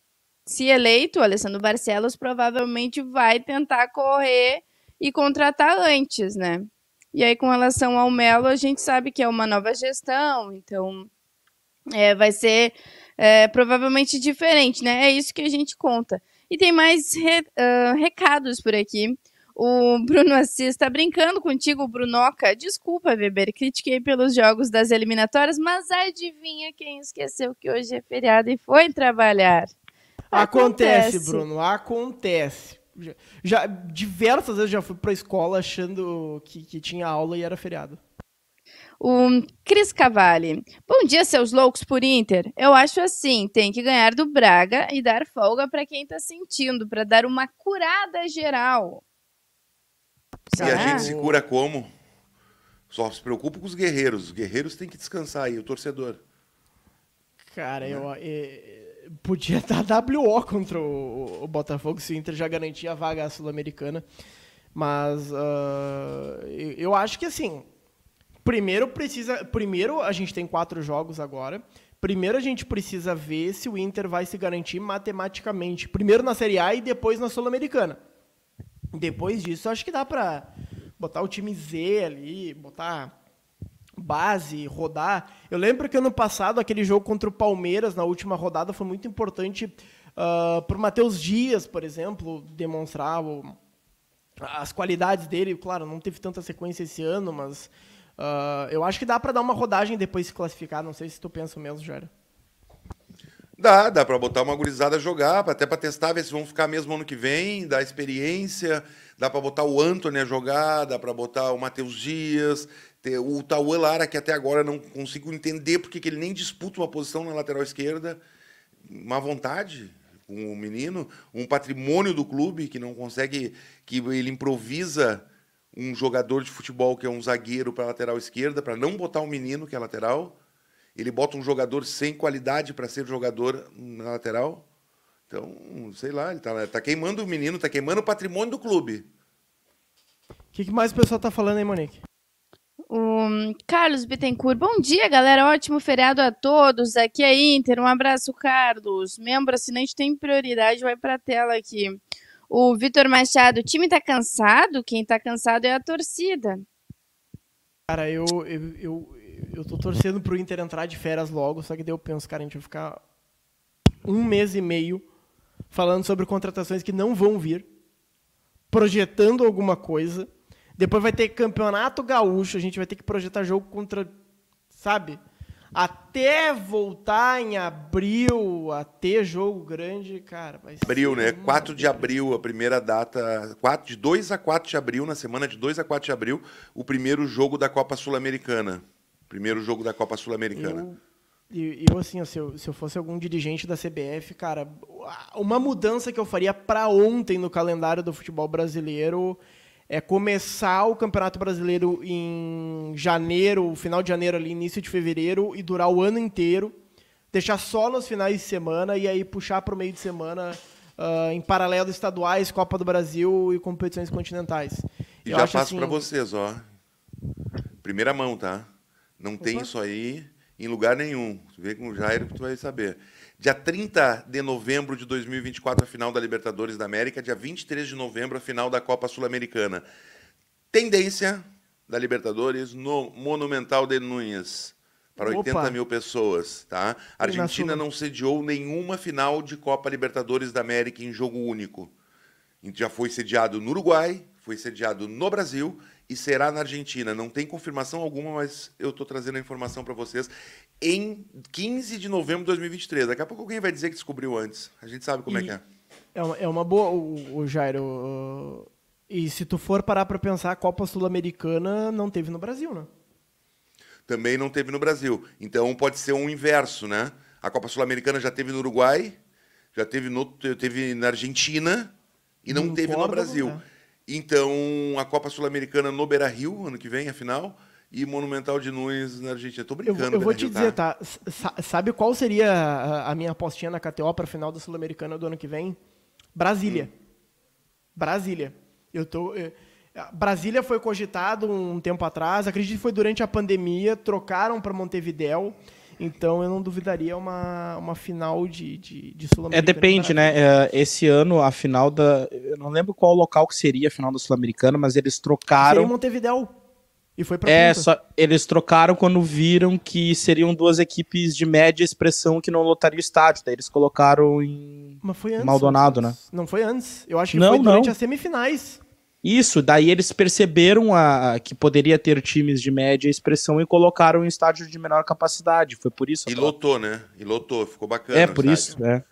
se eleito, Alessandro Barcelos provavelmente vai tentar correr e contratar antes, né? E aí, com relação ao Melo, a gente sabe que é uma nova gestão, então é, vai ser é, provavelmente diferente, né? É isso que a gente conta. E tem mais re, uh, recados por aqui. O Bruno Assis está brincando contigo, Brunoca. Desculpa, Weber, critiquei pelos jogos das eliminatórias, mas adivinha quem esqueceu que hoje é feriado e foi trabalhar? Acontece, acontece Bruno, acontece. Já, já diversas vezes já fui para a escola achando que, que tinha aula e era feriado. O Cris Cavalli. Bom dia, seus loucos por Inter. Eu acho assim, tem que ganhar do Braga e dar folga para quem está sentindo, para dar uma curada geral. Será? E a tá. gente se cura como? Só se preocupa com os guerreiros. Os guerreiros têm que descansar aí, o torcedor. Cara, eu, né? eu, eh, podia dar WO contra o, o Botafogo se o Inter já garantia a vaga sul-americana. Mas uh, eu, eu acho que assim, primeiro precisa, primeiro a gente tem quatro jogos agora. Primeiro a gente precisa ver se o Inter vai se garantir matematicamente, primeiro na Série A e depois na Sul-Americana. Depois disso, acho que dá para botar o time Z ali, botar base, rodar. Eu lembro que ano passado, aquele jogo contra o Palmeiras, na última rodada, foi muito importante uh, ah, para o Matheus Dias, por exemplo, demonstrar o, as qualidades dele. Claro, não teve tanta sequência esse ano, mas uh, eu acho que dá para dar uma rodagem depois se classificar. Não sei se tu pensa mesmo, Jair. Dá, dá para botar uma gurizada jogar, até para testar, ver se vão ficar mesmo ano que vem, dar experiência, dá para botar o Antônio a jogar, dá para botar o Matheus Dias, o Tauan Lara, que até agora não consigo entender porque que ele nem disputa uma posição na lateral esquerda, má vontade com o menino, um patrimônio do clube que não consegue, que ele improvisa um jogador de futebol que é um zagueiro para lateral esquerda, para não botar o um menino que é lateral, ele bota um jogador sem qualidade para ser jogador na lateral. Então, sei lá, ele está tá queimando o menino, está queimando o patrimônio do clube. O que, que mais o pessoal está falando aí, Monique? O hum, Carlos Bittencourt, bom dia, galera. Ótimo feriado a todos. Aqui é Inter. Um abraço, Carlos. Membro assinante tem prioridade, vai para a tela aqui. O Vitor Machado, o time tá cansado? Quem tá cansado é a torcida. Cara, eu, eu, eu, eu tô torcendo pro Inter entrar de férias logo, só que deu eu penso, cara, a gente vai ficar um mês e meio falando sobre contratações que não vão vir, projetando alguma coisa depois vai ter campeonato gaúcho, a gente vai ter que projetar jogo contra, sabe? Até voltar em abril, a ter jogo grande, cara. abril, né? 4 de abril, a primeira data. 4, de 2 a 4 de abril, na semana de 2 a 4 de abril, o primeiro jogo da Copa Sul-Americana. Primeiro jogo da Copa Sul-Americana. Eu, eu, assim, se, eu, se eu fosse algum dirigente da CBF, cara, uma mudança que eu faria para ontem no calendário do futebol brasileiro é começar o Campeonato Brasileiro em janeiro, final de janeiro ali, início de fevereiro e durar o ano inteiro, deixar só nos finais de semana e aí puxar para o meio de semana uh, em paralelo estaduais, Copa do Brasil e competições continentais. E Eu já passo assim... para vocês, ó. Primeira mão, tá? Não Opa. tem isso aí em lugar nenhum. Tu vê com o Jairo que tu vai saber. Dia 30 de novembro de 2024, a final da Libertadores da América. Dia 23 de novembro, a final da Copa Sul-Americana. Tendência da Libertadores no Monumental de Núñez. Para Opa. 80 mil pessoas, tá? A Argentina não sediou nenhuma final de Copa Libertadores da América em jogo único. Então, já foi sediado no Uruguai, foi sediado no Brasil e será na Argentina. Não tem confirmação alguma, mas eu estou trazendo a informação para vocês em 15 de novembro de 2023. Daqui a pouco alguém vai dizer que descobriu antes. A gente sabe como é e é que é. É uma, é uma boa, o, o Jairo. O... E se tu for parar para pensar, a Copa Sul-Americana não teve no Brasil, né? Também não teve no Brasil. Então pode ser um inverso, né? A Copa Sul-Americana já teve no Uruguai, já teve, no, teve na Argentina e não, teve Córdoba, no Brasil. É. Então, a Copa Sul-Americana no Beira-Rio, ano que vem, a final, e Monumental de Nunes na Argentina. Tô brincando, Eu, eu vou te dizer, tá? tá? Sabe qual seria a, minha apostinha na KTO para final da Sul-Americana do ano que vem? Brasília. Hum. Brasília. Eu tô eh, Brasília foi cogitado um tempo atrás, acredito que foi durante a pandemia, trocaram para Montevidéu. Então eu não duvidaria uma, uma final de, de, de Sul-Americana. É, depende, né? É, esse ano a final da. Eu não lembro qual local que seria a final da Sul-Americana, mas eles trocaram. Seria Montevideo. E foi pra É, só, eles trocaram quando viram que seriam duas equipes de média expressão que não lotariam o estádio. Daí eles colocaram em. Mas foi antes. Maldonado, né? Não foi antes. Eu acho que não, foi durante não. as semifinais. Isso, daí eles perceberam a, a, que poderia ter times de média expressão e colocaram em estádio de menor capacidade. Foi por isso. E própria. lotou, né? E lotou, ficou bacana. É, por isso, é.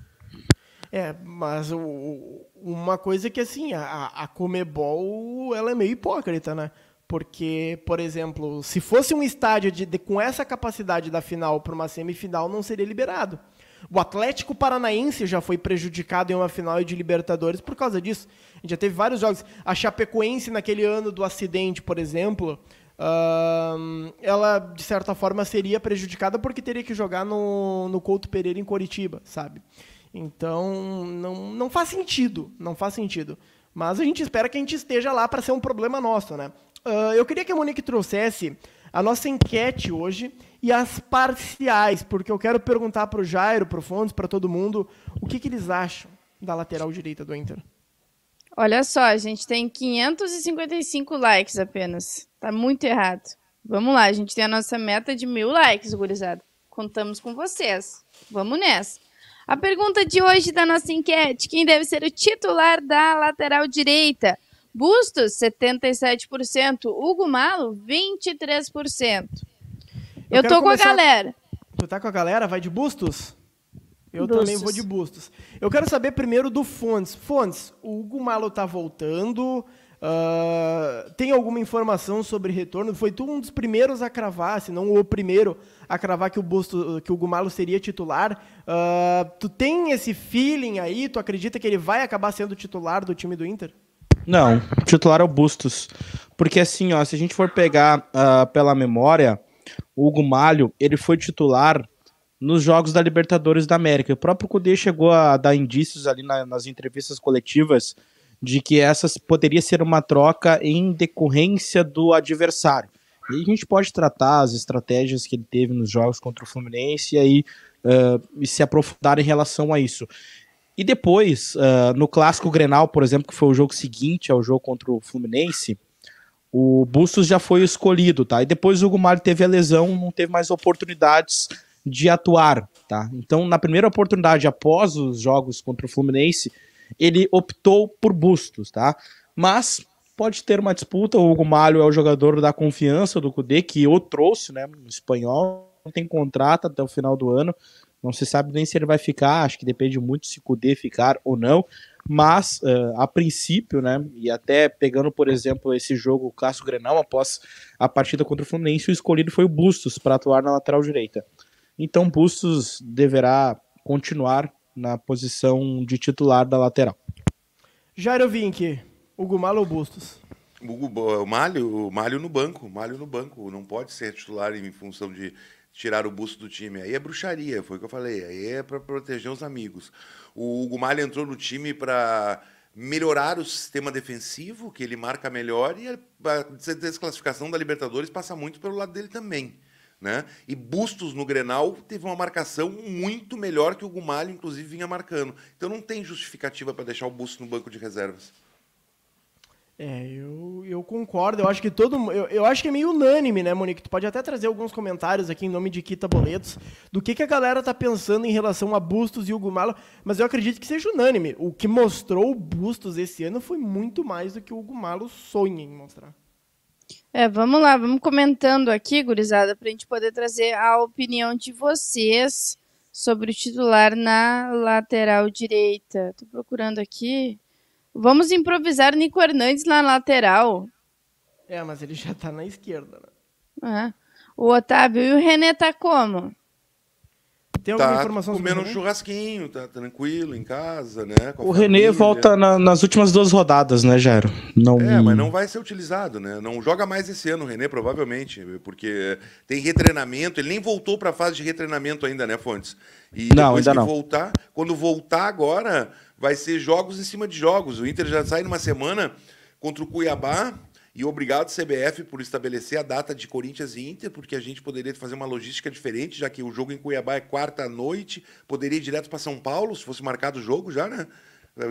É, mas o, uma coisa é que, assim, a, a Comebol, ela é meio hipócrita, né? Porque, por exemplo, se fosse um estádio de, de com essa capacidade da final para uma semifinal, não seria liberado. O Atlético Paranaense já foi prejudicado em uma final de Libertadores por causa disso. A gente já teve vários jogos. A Chapecoense, naquele ano do acidente, por exemplo, uh, ela, de certa forma, seria prejudicada porque teria que jogar no, no Couto Pereira em Curitiba, sabe? Então, não, não faz sentido. Não faz sentido. Mas a gente espera que a gente esteja lá para ser um problema nosso, né? Uh, eu queria que a Monique trouxesse a nossa enquete hoje e as parciais, porque eu quero perguntar para o Jairo, para o Fontes, para todo mundo, o que, que eles acham da lateral direita do Inter. Olha só, a gente tem 555 likes apenas. Tá muito errado. Vamos lá, a gente tem a nossa meta de mil likes, gurizada. Contamos com vocês. Vamos nessa. A pergunta de hoje da nossa enquete: quem deve ser o titular da lateral direita? Bustos, 77%. Hugo Malo, 23%. Eu, eu tô com a galera. Tu tá com a galera? Vai de Bustos? Eu Bustos. também vou de Bustos. Eu quero saber primeiro do Fontes. Fontes, o Hugo Malo tá voltando. Uh, tem alguma informação sobre retorno? Foi tu um dos primeiros a cravar, se não o primeiro a cravar que o Busto, que o Gumalo seria titular. Uh, tu tem esse feeling aí? Tu acredita que ele vai acabar sendo titular do time do Inter? Não, o titular é o Bustos. Porque assim, ó, se a gente for pegar uh, pela memória, o Hugo Malho, ele foi titular nos jogos da Libertadores da América. O próprio Cudê chegou a dar indícios ali na, nas entrevistas coletivas de que essa poderia ser uma troca em decorrência do adversário. E a gente pode tratar as estratégias que ele teve nos jogos contra o Fluminense e aí uh, e se aprofundar em relação a isso. E depois, uh, no clássico Grenal, por exemplo, que foi o jogo seguinte ao jogo contra o Fluminense, o Bustos já foi escolhido, tá? E depois o Hugo Mário teve a lesão, não teve mais oportunidades de atuar, tá? Então, na primeira oportunidade, após os jogos contra o Fluminense, ele optou por Bustos, tá? Mas pode ter uma disputa, o Hugo Mário é o jogador da confiança do Cudê, que o trouxe, né, no espanhol, não tem contrato até o final do ano, não se sabe nem se ele vai ficar, acho que depende muito se Kudê ficar ou não. Mas, uh, a princípio, né? E até pegando, por exemplo, esse jogo o Cássio Grenal, após a partida contra o Fluminense, o escolhido foi o Bustos para atuar na lateral direita. Então, Bustos deverá continuar na posição de titular da lateral. Jairo Vink, Hugo Malo ou Bustos? O, o, o, Malho, o Malho no banco, Malho no banco. Não pode ser titular em função de tirar o busto do time. Aí é bruxaria, foi o que eu falei. Aí é para proteger os amigos. O Hugo Malha entrou no time para melhorar o sistema defensivo, que ele marca melhor, e a desclassificação da Libertadores passa muito pelo lado dele também. Né? E Bustos no Grenal teve uma marcação muito melhor que o Gumalho, inclusive, vinha marcando. Então não tem justificativa para deixar o Bustos no banco de reservas. É, eu, eu concordo. Eu acho que todo eu, eu acho que é meio unânime, né, Monique? Tu pode até trazer alguns comentários aqui em nome de Quita Boletos do que, que a galera tá pensando em relação a Bustos e o Gumalo, mas eu acredito que seja unânime. O que mostrou o Bustos esse ano foi muito mais do que o Gumalo sonha em mostrar. É, vamos lá, vamos comentando aqui, gurizada, para a gente poder trazer a opinião de vocês sobre o titular na lateral direita. Tô procurando aqui. Vamos improvisar Nico Hernandes na lateral. É, mas ele já tá na esquerda, né? É. O Otávio e o René tá como? Tem tá alguma tá informação comendo um churrasquinho, tá tranquilo em casa, né? o família. René volta na, nas últimas duas rodadas, né, Jairo? Não... É, mas não vai ser utilizado, né? Não joga mais esse ano o René, provavelmente, porque tem retreinamento, ele nem voltou para a fase de retreinamento ainda, né, Fontes? E não, ainda não. voltar, quando voltar agora, vai ser jogos em cima de jogos. O Inter já sai numa semana contra o Cuiabá. E obrigado, CBF, por estabelecer a data de Corinthians e Inter, porque a gente poderia fazer uma logística diferente, já que o jogo em Cuiabá é quarta noite, poderia ir direto para São Paulo, se fosse marcado o jogo já, né?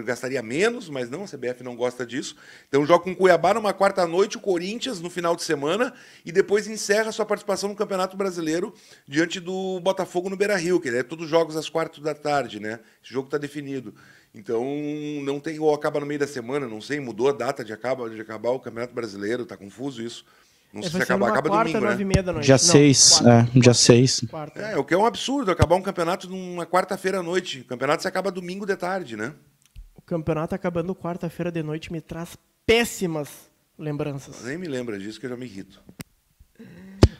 gastaria menos, mas não, a CBF não gosta disso. Então joga com o Cuiabá numa quarta-noite, o Corinthians no final de semana, e depois encerra sua participação no Campeonato Brasileiro diante do Botafogo no Beira-Rio, que é todos jogos às quatro da tarde, né? Esse jogo está definido. Então, não tem, ou acaba no meio da semana, não sei, mudou a data de, de acabar o Campeonato Brasileiro, tá confuso isso. Não é, sei se acabar, acaba quarta, domingo, né? Da noite. Dia 6, é, dia 6. É, o que é um absurdo, acabar um campeonato numa quarta-feira à noite. O campeonato se acaba domingo de tarde, né? campeonato acabando quarta-feira de noite me traz péssimas lembranças. Nem me lembra disso que eu já me irrito.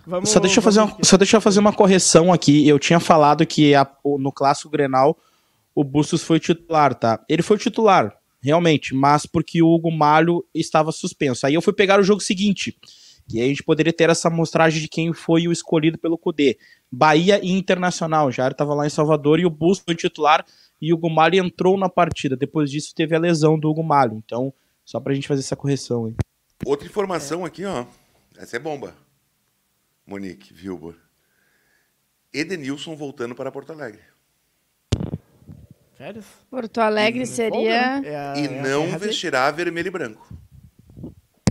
Vamos, só, deixa eu fazer uma, só deixa eu fazer uma correção aqui. Eu tinha falado que a, no clássico Grenal o Bustos foi titular, tá? Ele foi titular, realmente, mas porque o Hugo Malho estava suspenso. Aí eu fui pegar o jogo seguinte. E aí a gente poderia ter essa mostragem de quem foi o escolhido pelo CUDE. Bahia e Internacional. Já Jair estava lá em Salvador e o Bustos foi titular e o Gumalho entrou na partida. Depois disso teve a lesão do Gumalho. Então, só pra gente fazer essa correção aí. Outra informação é. aqui, ó. Essa é bomba. Monique, Vilbor. Edenilson voltando para Porto Alegre. Sério? Porto Alegre seria. Né? É a, e é não a... vestirá vermelho e branco.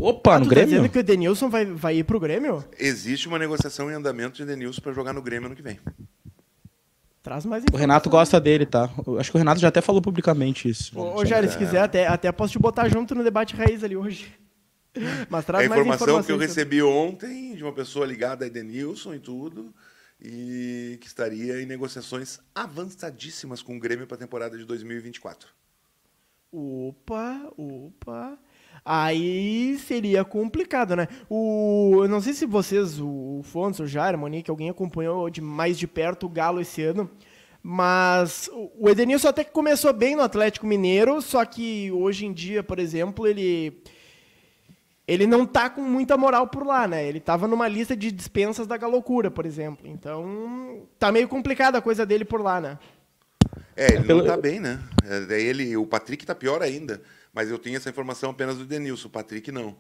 Opa, ah, no tá Grêmio? Tá dizendo que o Edenilson vai, vai ir pro Grêmio? Existe uma negociação em andamento de Edenilson para jogar no Grêmio ano que vem. Traz mais O Renato né? gosta dele, tá? Eu acho que o Renato já até falou publicamente isso. Ô, Jair, se quiser, até, até posso te botar junto no debate raiz ali hoje. Mas traz a informação que eu recebi ontem de uma pessoa ligada a Edenilson e tudo, e que estaria em negociações avançadíssimas com o Grêmio para a temporada de 2024. Opa, opa. Aí seria complicado, né? O, eu não sei se vocês, o Fonso, o Jair, Monique, alguém acompanhou de mais de perto o Galo esse ano, mas o Edenilson até que começou bem no Atlético Mineiro, só que hoje em dia, por exemplo, ele ele não tá com muita moral por lá, né? Ele tava numa lista de dispensas da Galocura, por exemplo. Então, tá meio complicada a coisa dele por lá, né? É, ele é, não tá bem, né? É, ele, o Patrick tá pior ainda. Mas eu tenho essa informação apenas do Denilson, o Patrick não. O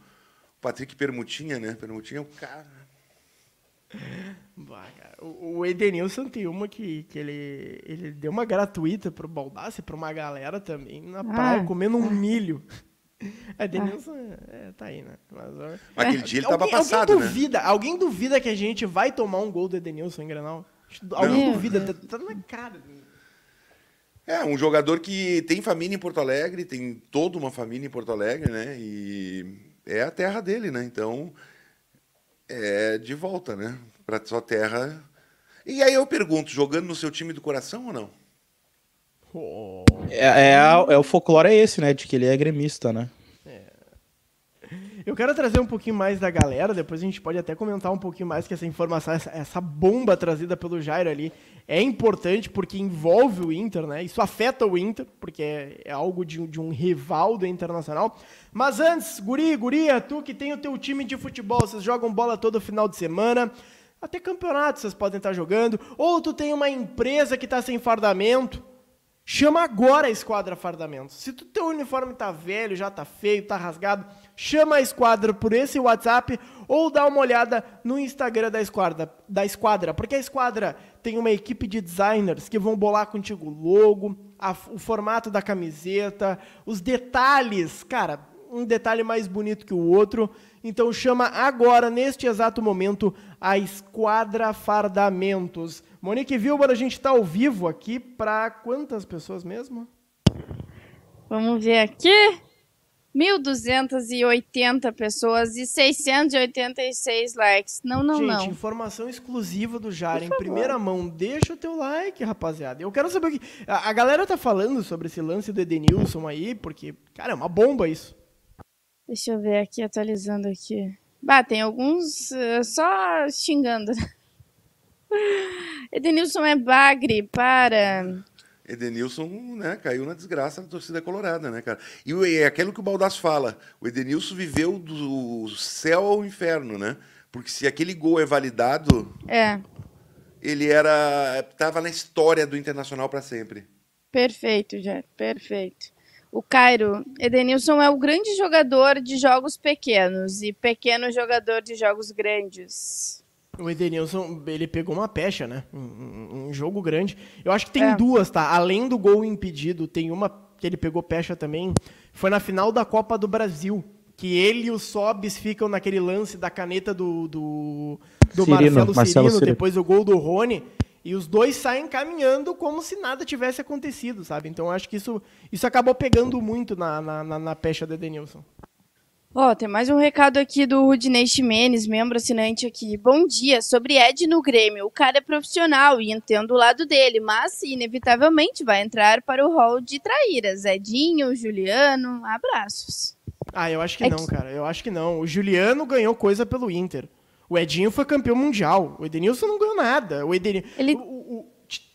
Patrick Permutinha, né? Permutinha é o cara. Bah, cara. O, o Edenilson tem uma que, que ele, ele deu uma gratuita pro Baldassi, pra uma galera também, na ah. praia, comendo um ah. milho. A Denilson ah. É, é, tá aí, né? Mas, olha... Aquele dia ele é, alguém, tava passado, alguém né? duvida, né? Alguém duvida que a gente vai tomar um gol do Edenilson em Granal? Alguém duvida, tá, tá na cara. É, um jogador que tem família em Porto Alegre, tem toda uma família em Porto Alegre, né? E é a terra dele, né? Então, é de volta, né? Para sua terra. E aí eu pergunto, jogando no seu time do coração ou não? É, é, é, o folclore é esse, né? De que ele é gremista, né? Eu quero trazer um pouquinho mais da galera, depois a gente pode até comentar um pouquinho mais que essa informação, essa, essa bomba trazida pelo Jairo ali é importante porque envolve o Inter, né? Isso afeta o Inter, porque é, é algo de, de, um rival do Internacional. Mas antes, guri, guria, tu que tem o teu time de futebol, vocês jogam bola todo final de semana, até campeonato vocês podem estar jogando, ou tu tem uma empresa que está sem fardamento, chama agora a Esquadra Fardamento. Se tu, teu uniforme tá velho, já tá feio, tá rasgado Chama a Esquadra por esse WhatsApp ou dá uma olhada no Instagram da Esquadra, da Esquadra, porque a Esquadra tem uma equipe de designers que vão bolar contigo o logo, a, o formato da camiseta, os detalhes, cara, um detalhe mais bonito que o outro. Então chama agora, neste exato momento, a Esquadra Fardamentos. Monique Vilbar, a gente está ao vivo aqui para quantas pessoas mesmo? Vamos ver aqui. 1.280 pessoas e 686 likes. Não, não, Gente, não. Gente, informação exclusiva do Jara, em primeira mão. Deixa o teu like, rapaziada. Eu quero saber o que... A, a galera tá falando sobre esse lance do Edenilson aí, porque, cara, é uma bomba isso. Deixa eu ver aqui, atualizando aqui. Bah, tem alguns uh, só xingando. Né? Edenilson é bagre, para... Edenilson né, caiu na desgraça da torcida colorada, né, cara? E é aquilo que o Baldas fala: o Edenilson viveu do céu ao inferno, né? Porque se aquele gol é validado, é. ele era. estava na história do Internacional para sempre. Perfeito, Jair, perfeito. O Cairo, Edenilson é o grande jogador de jogos pequenos e pequeno jogador de jogos grandes. O Edenilson, ele pegou uma pecha, né? Um, um jogo grande. Eu acho que tem é. duas, tá? Além do gol impedido, tem uma que ele pegou pecha também. Foi na final da Copa do Brasil. Que ele e o Sobis ficam naquele lance da caneta do, do, do Cirino, Marcelo, Marcelo Cirino, depois o gol do Rony. E os dois saem caminhando como se nada tivesse acontecido, sabe? Então acho que isso, isso acabou pegando muito na, na, na, na pecha do Edenilson. Ó, oh, tem mais um recado aqui do Rudinei Chimenes, membro assinante aqui. Bom dia, sobre Ed no Grêmio. O cara é profissional e entendo o lado dele, mas inevitavelmente vai entrar para o hall de traíras. Edinho, Juliano, abraços. Ah, eu acho que é não, que... cara. Eu acho que não. O Juliano ganhou coisa pelo Inter. O Edinho foi campeão mundial. O Edenilson não ganhou nada. O Edenilson... Ele... O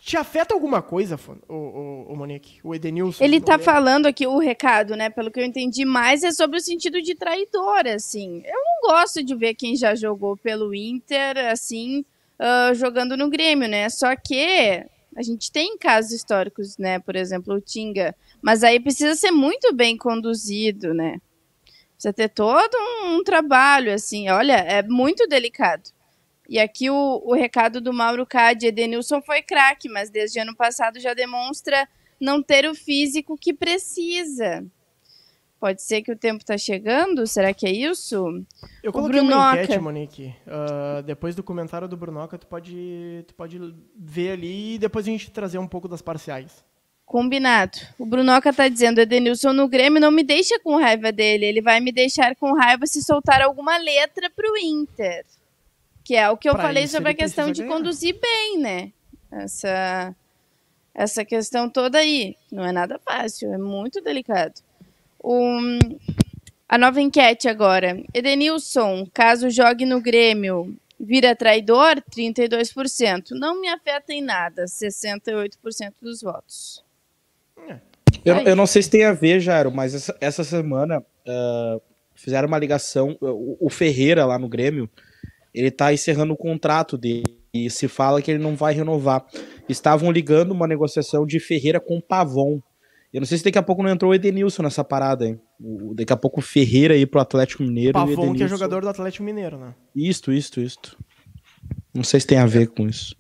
te afeta alguma coisa, o, o, o Monique? O Edenilson? Ele tá falando aqui o recado, né? Pelo que eu entendi mais, é sobre o sentido de traidor, assim. Eu não gosto de ver quem já jogou pelo Inter, assim, uh, jogando no Grêmio, né? Só que a gente tem casos históricos, né? Por exemplo, o Tinga. Mas aí precisa ser muito bem conduzido, né? Precisa ter todo um, um trabalho, assim. Olha, é muito delicado. E aqui o, o recado do Mauro Cade, Edenilson foi craque, mas desde ano passado já demonstra não ter o físico que precisa. Pode ser que o tempo está chegando? Será que é isso? Eu coloquei o Brunoca. uma enquete, Monique. Uh, depois do comentário do Brunoca, tu pode, tu pode ver ali e depois a gente trazer um pouco das parciais. Combinado. O Brunoca está dizendo, Edenilson no Grêmio não me deixa com raiva dele. Ele vai me deixar com raiva se soltar alguma letra para o Inter. Que é o que eu pra falei sobre a questão de ganhar. conduzir bem, né? Essa, essa questão toda aí. Não é nada fácil, é muito delicado. Um, a nova enquete agora. Edenilson, caso jogue no Grêmio, vira traidor? 32%. Não me afeta em nada, 68% dos votos. É. Eu, é eu, não sei se tem a ver, Jairo, mas essa, essa semana uh, fizeram uma ligação. O, o Ferreira lá no Grêmio ele está encerrando o contrato dele e se fala que ele não vai renovar. Estavam ligando uma negociação de Ferreira com Pavon. Eu não sei se daqui a pouco não entrou o Edenilson nessa parada, hein? O, daqui a pouco o Ferreira aí pro Atlético Mineiro. Pavon, que é jogador do Atlético Mineiro, né? Isto, isto, isto. Não sei se tem a ver com isso.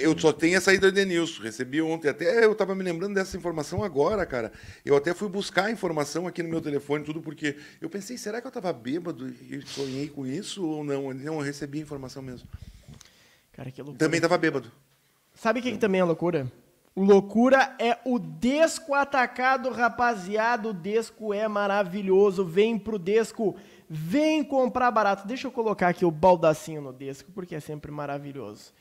Eu só tenho a saída de Denilson, recebi ontem. Até eu estava me lembrando dessa informação agora, cara. Eu até fui buscar a informação aqui no meu telefone, tudo, porque eu pensei, será que eu estava bêbado e sonhei com isso ou não? Não, eu recebi a informação mesmo. Cara, que loucura. Também estava bêbado. Sabe o que, que, também é loucura? Loucura é o Desco atacado, rapaziada. O Desco é maravilhoso. Vem pro Desco, vem comprar barato. Deixa eu colocar aqui o baldacinho no Desco, porque é sempre maravilhoso.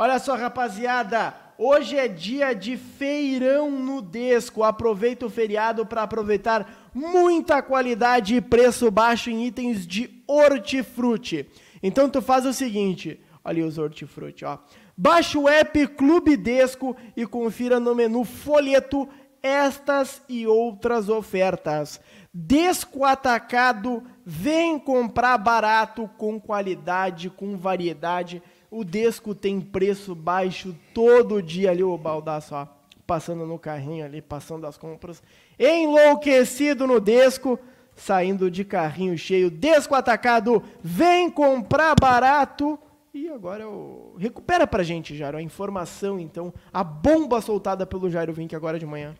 Olha só, rapaziada, hoje é dia de feirão nudesco. Aproveita o feriado para aproveitar muita qualidade e preço baixo em itens de hortifruti. Então tu faz o seguinte, olha os hortifruti, ó. Baixa o app Clube Desco e confira no menu folheto estas e outras ofertas. Desco Atacado, vem comprar barato, com qualidade, com variedade o Desco tem preço baixo todo dia ali, o baldaço, ó, passando no carrinho ali, passando as compras. Enlouquecido no Desco, saindo de carrinho cheio, Desco atacado, vem comprar barato. E agora eu... recupera pra gente, Jairo, a informação, então, a bomba soltada pelo Jairo Vink agora de manhã.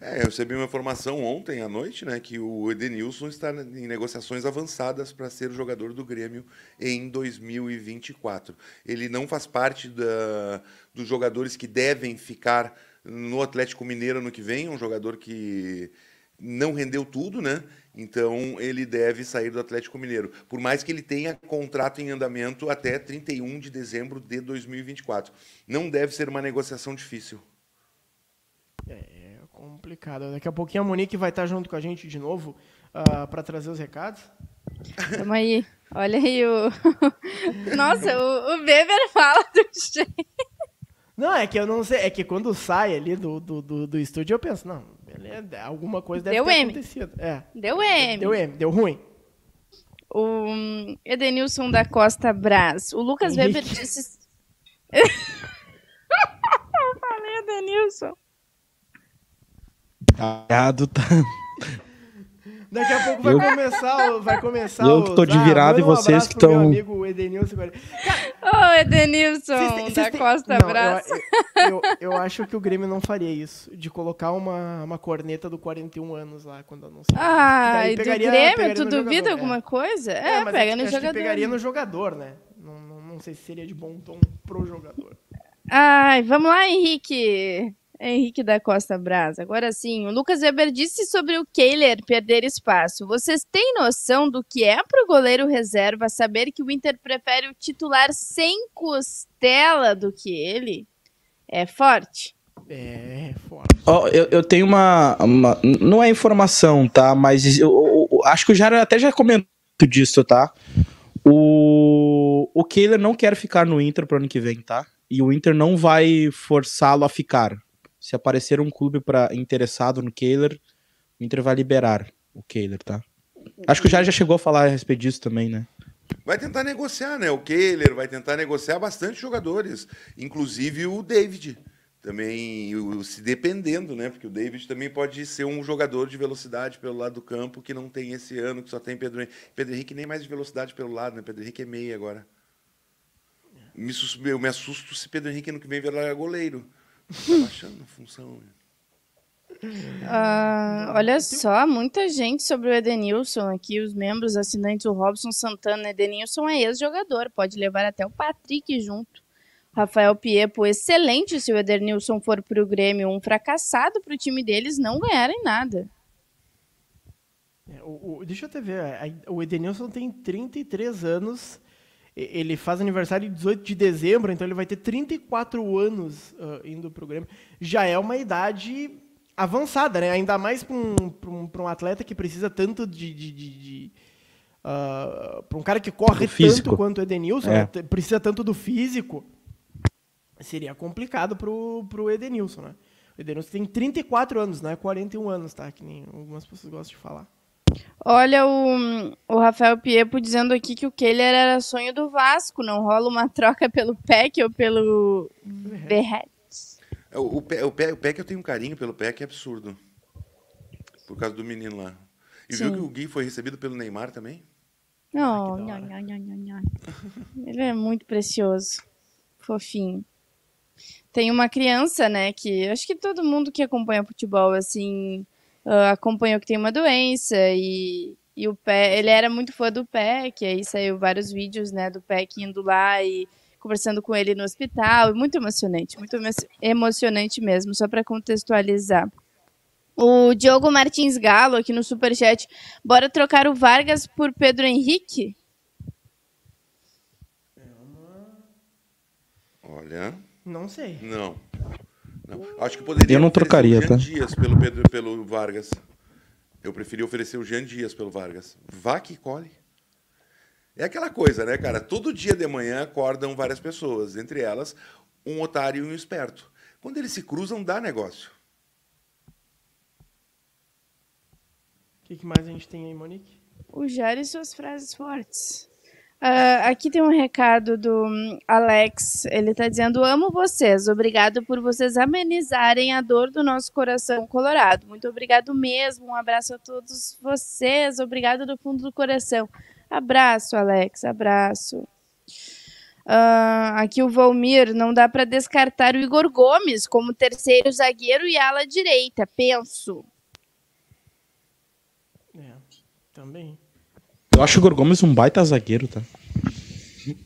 É, eu recebi uma informação ontem à noite, né, que o Edenilson está em negociações avançadas para ser jogador do Grêmio em 2024. Ele não faz parte da, dos jogadores que devem ficar no Atlético Mineiro ano que vem, um jogador que não rendeu tudo, né? Então ele deve sair do Atlético Mineiro. Por mais que ele tenha contrato em andamento até 31 de dezembro de 2024. Não deve ser uma negociação difícil. Complicado. Daqui a pouquinho a Monique vai estar junto com a gente de novo uh, ah, para trazer os recados. Tamo aí. Olha aí o. Nossa, o, o Weber fala do jeito. Não, é que eu não sei. É que quando sai ali do, do, do, do estúdio, eu penso, não, beleza, alguma coisa deve deu ter M. acontecido. É. Deu M. Deu M, deu ruim. O Edenilson da Costa Braz. O Lucas Henrique. Weber disse. eu falei, Edenilson. Caiado tá. Daqui a pouco vai eu... começar, vai começar. Eu que tô de ah, virado ah, e vocês um que estão. Meu amigo Edenilson. Ô, Edenilson cês, da cês Costa tem... Braça. Eu, eu, eu, acho que o Grêmio não faria isso, de colocar uma, uma corneta do 41 anos lá quando anunciar. Ah, e do Grêmio? tu duvida é. alguma coisa? É, é pega no jogador. pegaria no jogador, né? Não, não, não sei se seria de bom tom pro jogador. Ai, vamos lá, Henrique. Henrique da Costa Braz. Agora sim, o Lucas Weber disse sobre o Kehler perder espaço. Vocês têm noção do que é para o goleiro reserva saber que o Inter prefere o titular sem costela do que ele? É forte. É, é forte. Oh, eu, eu tenho uma, uma, Não é informação, tá? Mas eu, eu, eu acho que o Jara até já comentou disso, tá? O, o Kehler não quer ficar no Inter o ano que vem, tá? E o Inter não vai forçá-lo a ficar se aparecer um clube para interessado no Kehler, o Inter vai liberar o Kehler, tá? Acho que o Jair já chegou a falar a respeito disso também, né? Vai tentar negociar, né? O Kehler vai tentar negociar bastante jogadores, inclusive o David também se dependendo, né? Porque o David também pode ser um jogador de velocidade pelo lado do campo que não tem esse ano, que só tem Pedro Henrique. Pedro Henrique nem mais de velocidade pelo lado, né? Pedro Henrique é meia agora. Me, eu me assusto se Pedro Henrique no que vem virar goleiro. Tá baixando função. Né? Ah, olha só, muita gente sobre o Edenilson aqui, os membros assinantes, o Robson Santana. Edenilson é ex-jogador, pode levar até o Patrick junto. Rafael Piepo, excelente se o Edenilson for pro Grêmio, um fracassado pro time deles não ganharem nada. É, o, o, deixa eu te ver, o Edenilson tem 33 anos ele faz aniversário de 18 de dezembro, então ele vai ter 34 anos uh, indo para o Grêmio. Já é uma idade avançada, né? Ainda mais para um, um, um atleta que precisa tanto de. de, de, de uh, ah, para um cara que corre tanto quanto o Edenilson, né? é. né? precisa tanto do físico, seria complicado para o Edenilson, né? O Edenilson tem 34 anos, não é 41 anos, tá? Que nem algumas pessoas gostam de falar. Olha o, o Rafael Piepo dizendo aqui que o Keller era sonho do Vasco, não rola uma troca pelo PEC ou pelo Verret. É, o, o, o, o PEC eu tenho um carinho pelo PEC, é absurdo. Por causa do menino lá. E Sim. viu que o Gui foi recebido pelo Neymar também? Não, não, Ele é muito precioso. Fofinho. Tem uma criança, né, que acho que todo mundo que acompanha futebol, assim, uh, acompanhou que tem uma doença e, e o pé, ele era muito fã do pé, que aí saiu vários vídeos, né, do pé indo lá e conversando com ele no hospital, muito emocionante, muito emocionante mesmo, só para contextualizar. O Diogo Martins Galo aqui no Superchat, bora trocar o Vargas por Pedro Henrique? É Olha. Não sei. Não. Não. Acho que poderia. Eu não trocaria, tá? Dias pelo, Pedro, pelo Vargas. Eu preferia oferecer o Jean Dias pelo Vargas. Vá que colhe. É aquela coisa, né, cara? Todo dia de manhã acordam várias pessoas, entre elas um otário e um esperto. Quando eles se cruzam, dá negócio. O que, que mais a gente tem aí, Monique? O Jair e suas frases fortes. Uh, aqui tem um recado do hum, Alex. Ele está dizendo: Amo vocês. Obrigado por vocês amenizarem a dor do nosso coração colorado. Muito obrigado mesmo. Um abraço a todos vocês. Obrigado do fundo do coração. Abraço, Alex. Abraço. Uh, aqui o Valmir, não dá para descartar o Igor Gomes como terceiro zagueiro e ala direita, penso. É, também. Eu acho o Gorgomes um baita zagueiro, tá?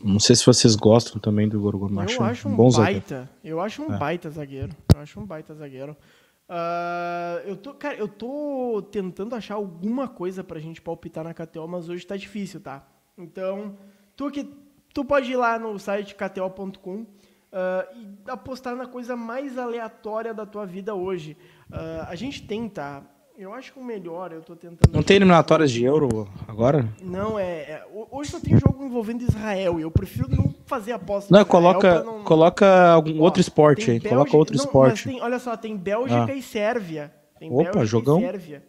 Não sei se vocês gostam também do Gorgomes. Gomes. Eu acho, acho um, um bom baita. Zagueiro. Eu acho um é. baita zagueiro. Eu acho um baita zagueiro. Uh, eu tô, cara, eu tô tentando achar alguma coisa pra gente palpitar na KTO, mas hoje tá difícil, tá? Então, tu que tu pode ir lá no site kto.com uh, ah, e apostar na coisa mais aleatória da tua vida hoje. Uh, a gente tenta. Tá? eu acho que o melhor, eu tô tentando. Não tem eliminatórias de euro agora? Não, é. é hoje só tem jogo envolvendo Israel e eu prefiro não fazer aposta. Não, coloca, não... coloca algum Ó, outro esporte aí. coloca outro não, esporte. Tem, olha só, tem Bélgica ah. e Sérvia. Tem Opa, Bélgica jogão. e Sérvia.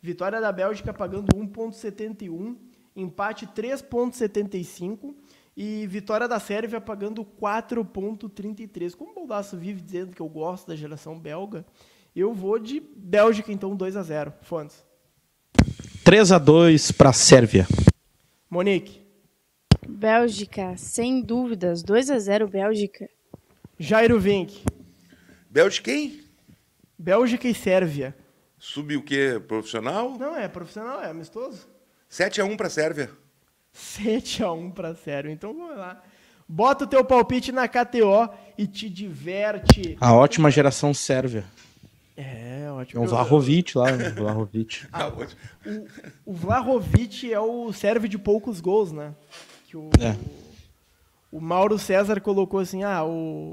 Vitória da Bélgica pagando 1,71, empate 3,75. E vitória da Sérvia pagando 4,33. Como o Baldasso vive dizendo que eu gosto da geração belga, eu vou de Bélgica, então, 2 a 0 Fontes. 3 a 2 para a Sérvia. Monique. Bélgica, sem dúvidas. 2 a 0 Bélgica. Jairo Vink. Bélgica quem? Bélgica e Sérvia. Sub o quê? Profissional? Não, é profissional, é amistoso. 7 a 1 para a Sérvia. 7 a 1 para a Sérvia. Então vamos lá. Bota o teu palpite na KTO e te diverte. A ótima geração sérvia. É, ótimo. É um Vlahovic lá, o né? Vlahovic. ah, ah o, o Vlahovic é o serve de poucos gols, né? Que o, é. o, o Mauro César colocou assim, ah, o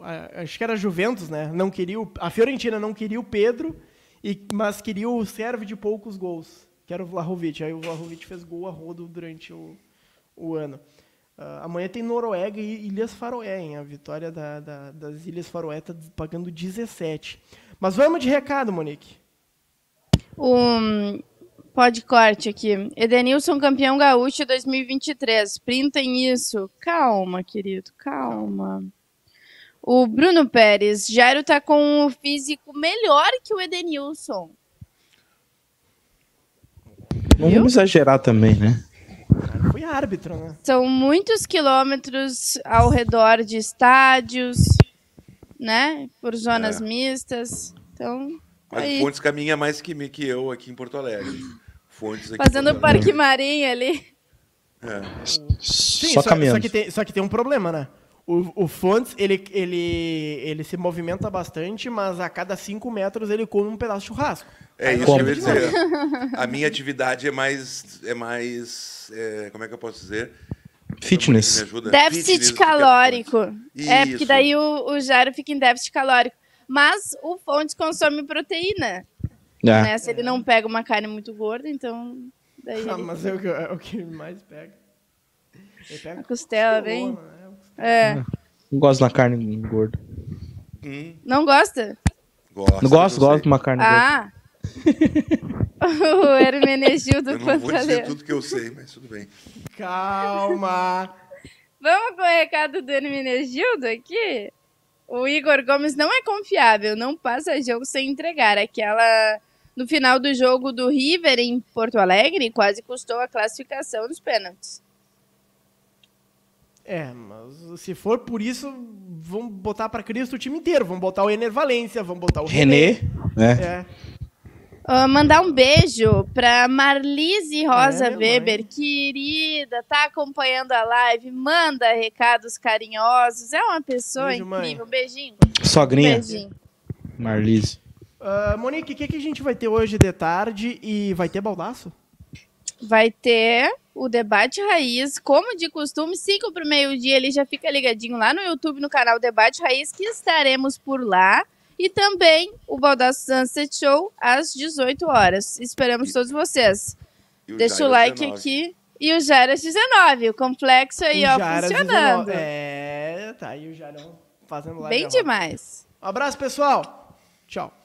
a, acho que era Juventus, né? Não queria o, a Fiorentina não queria o Pedro, e, mas queria o serve de poucos gols, que era o Vlahovic. Aí o Vlahovic fez gol a rodo durante o, o ano. Uh, amanhã tem Noruega e Ilhas Faroé, hein? A vitória da, da, das Ilhas Faroé está pagando 17. Mas vamos de recado, Monique. Um pode corte aqui. Edenilson campeão gaúcho 2023. Printem isso. Calma, querido, calma. O Bruno Pérez, Jairo tá com um físico melhor que o Edenilson. Não vamos exagerar também, né? Foi árbitro, né? São muitos quilômetros ao redor de estádios, né? Por zonas é. mistas. Então. É Aí. Fontes caminha mais que, que eu aqui em Porto Alegre. Fontes Fazendo o Parque marinho ali. É. Sim, só, só, só, que tem, só que tem um problema, né? O, o Fontes, ele, ele, ele se movimenta bastante, mas a cada 5 metros ele come um pedaço de churrasco. É Aí isso que eu ia dizer. a minha atividade é mais. É mais é, como é que eu posso dizer? Fitness. Déficit Fitness, é calórico. Isso. É, porque daí o, o Jairo fica em déficit calórico. Mas o Fonte consome proteína. É. Né? Se ele não pega uma carne muito gorda, então. Daí ah, ele... mas é o, que, é o que mais pega. Ele pega a costela, vem. Né? É. é. Não gosto da carne gorda. Hum. Não gosta? Gosto, gosto, gosto de uma carne ah. gorda. Ah. o Hermenegildo eu não Vou dizer tudo que eu sei, mas tudo bem. Calma! Vamos com o recado do Hermenegildo aqui? O Igor Gomes não é confiável, não passa jogo sem entregar. Aquela no final do jogo do River em Porto Alegre quase custou a classificação dos pênaltis. É, mas se for por isso, vamos botar para Cristo o time inteiro. Vamos botar o Ener Valência, vamos botar o René. René. Né? É. é. Uh, mandar um beijo para Marlise Rosa é, Weber, querida, tá acompanhando a live, manda recados carinhosos, é uma pessoa beijo, incrível. Mãe. Um beijinho. Sogrinha. Um beijinho. Marlise. Uh, Monique, o que, que a gente vai ter hoje de tarde e vai ter baldaço? Vai ter o debate raiz, como de costume, 5 para meio-dia, ele já fica ligadinho lá no YouTube, no canal Debate Raiz, que estaremos por lá. E também o Baldaço Sunset Show às 18 horas. Esperamos e, todos vocês. Deixa o, o like 19. aqui. E o Jaras 19, o complexo aí, o ó, funcionando. 19. É, tá, aí o Jarão fazendo live. Bem demais. Um abraço, pessoal. Tchau.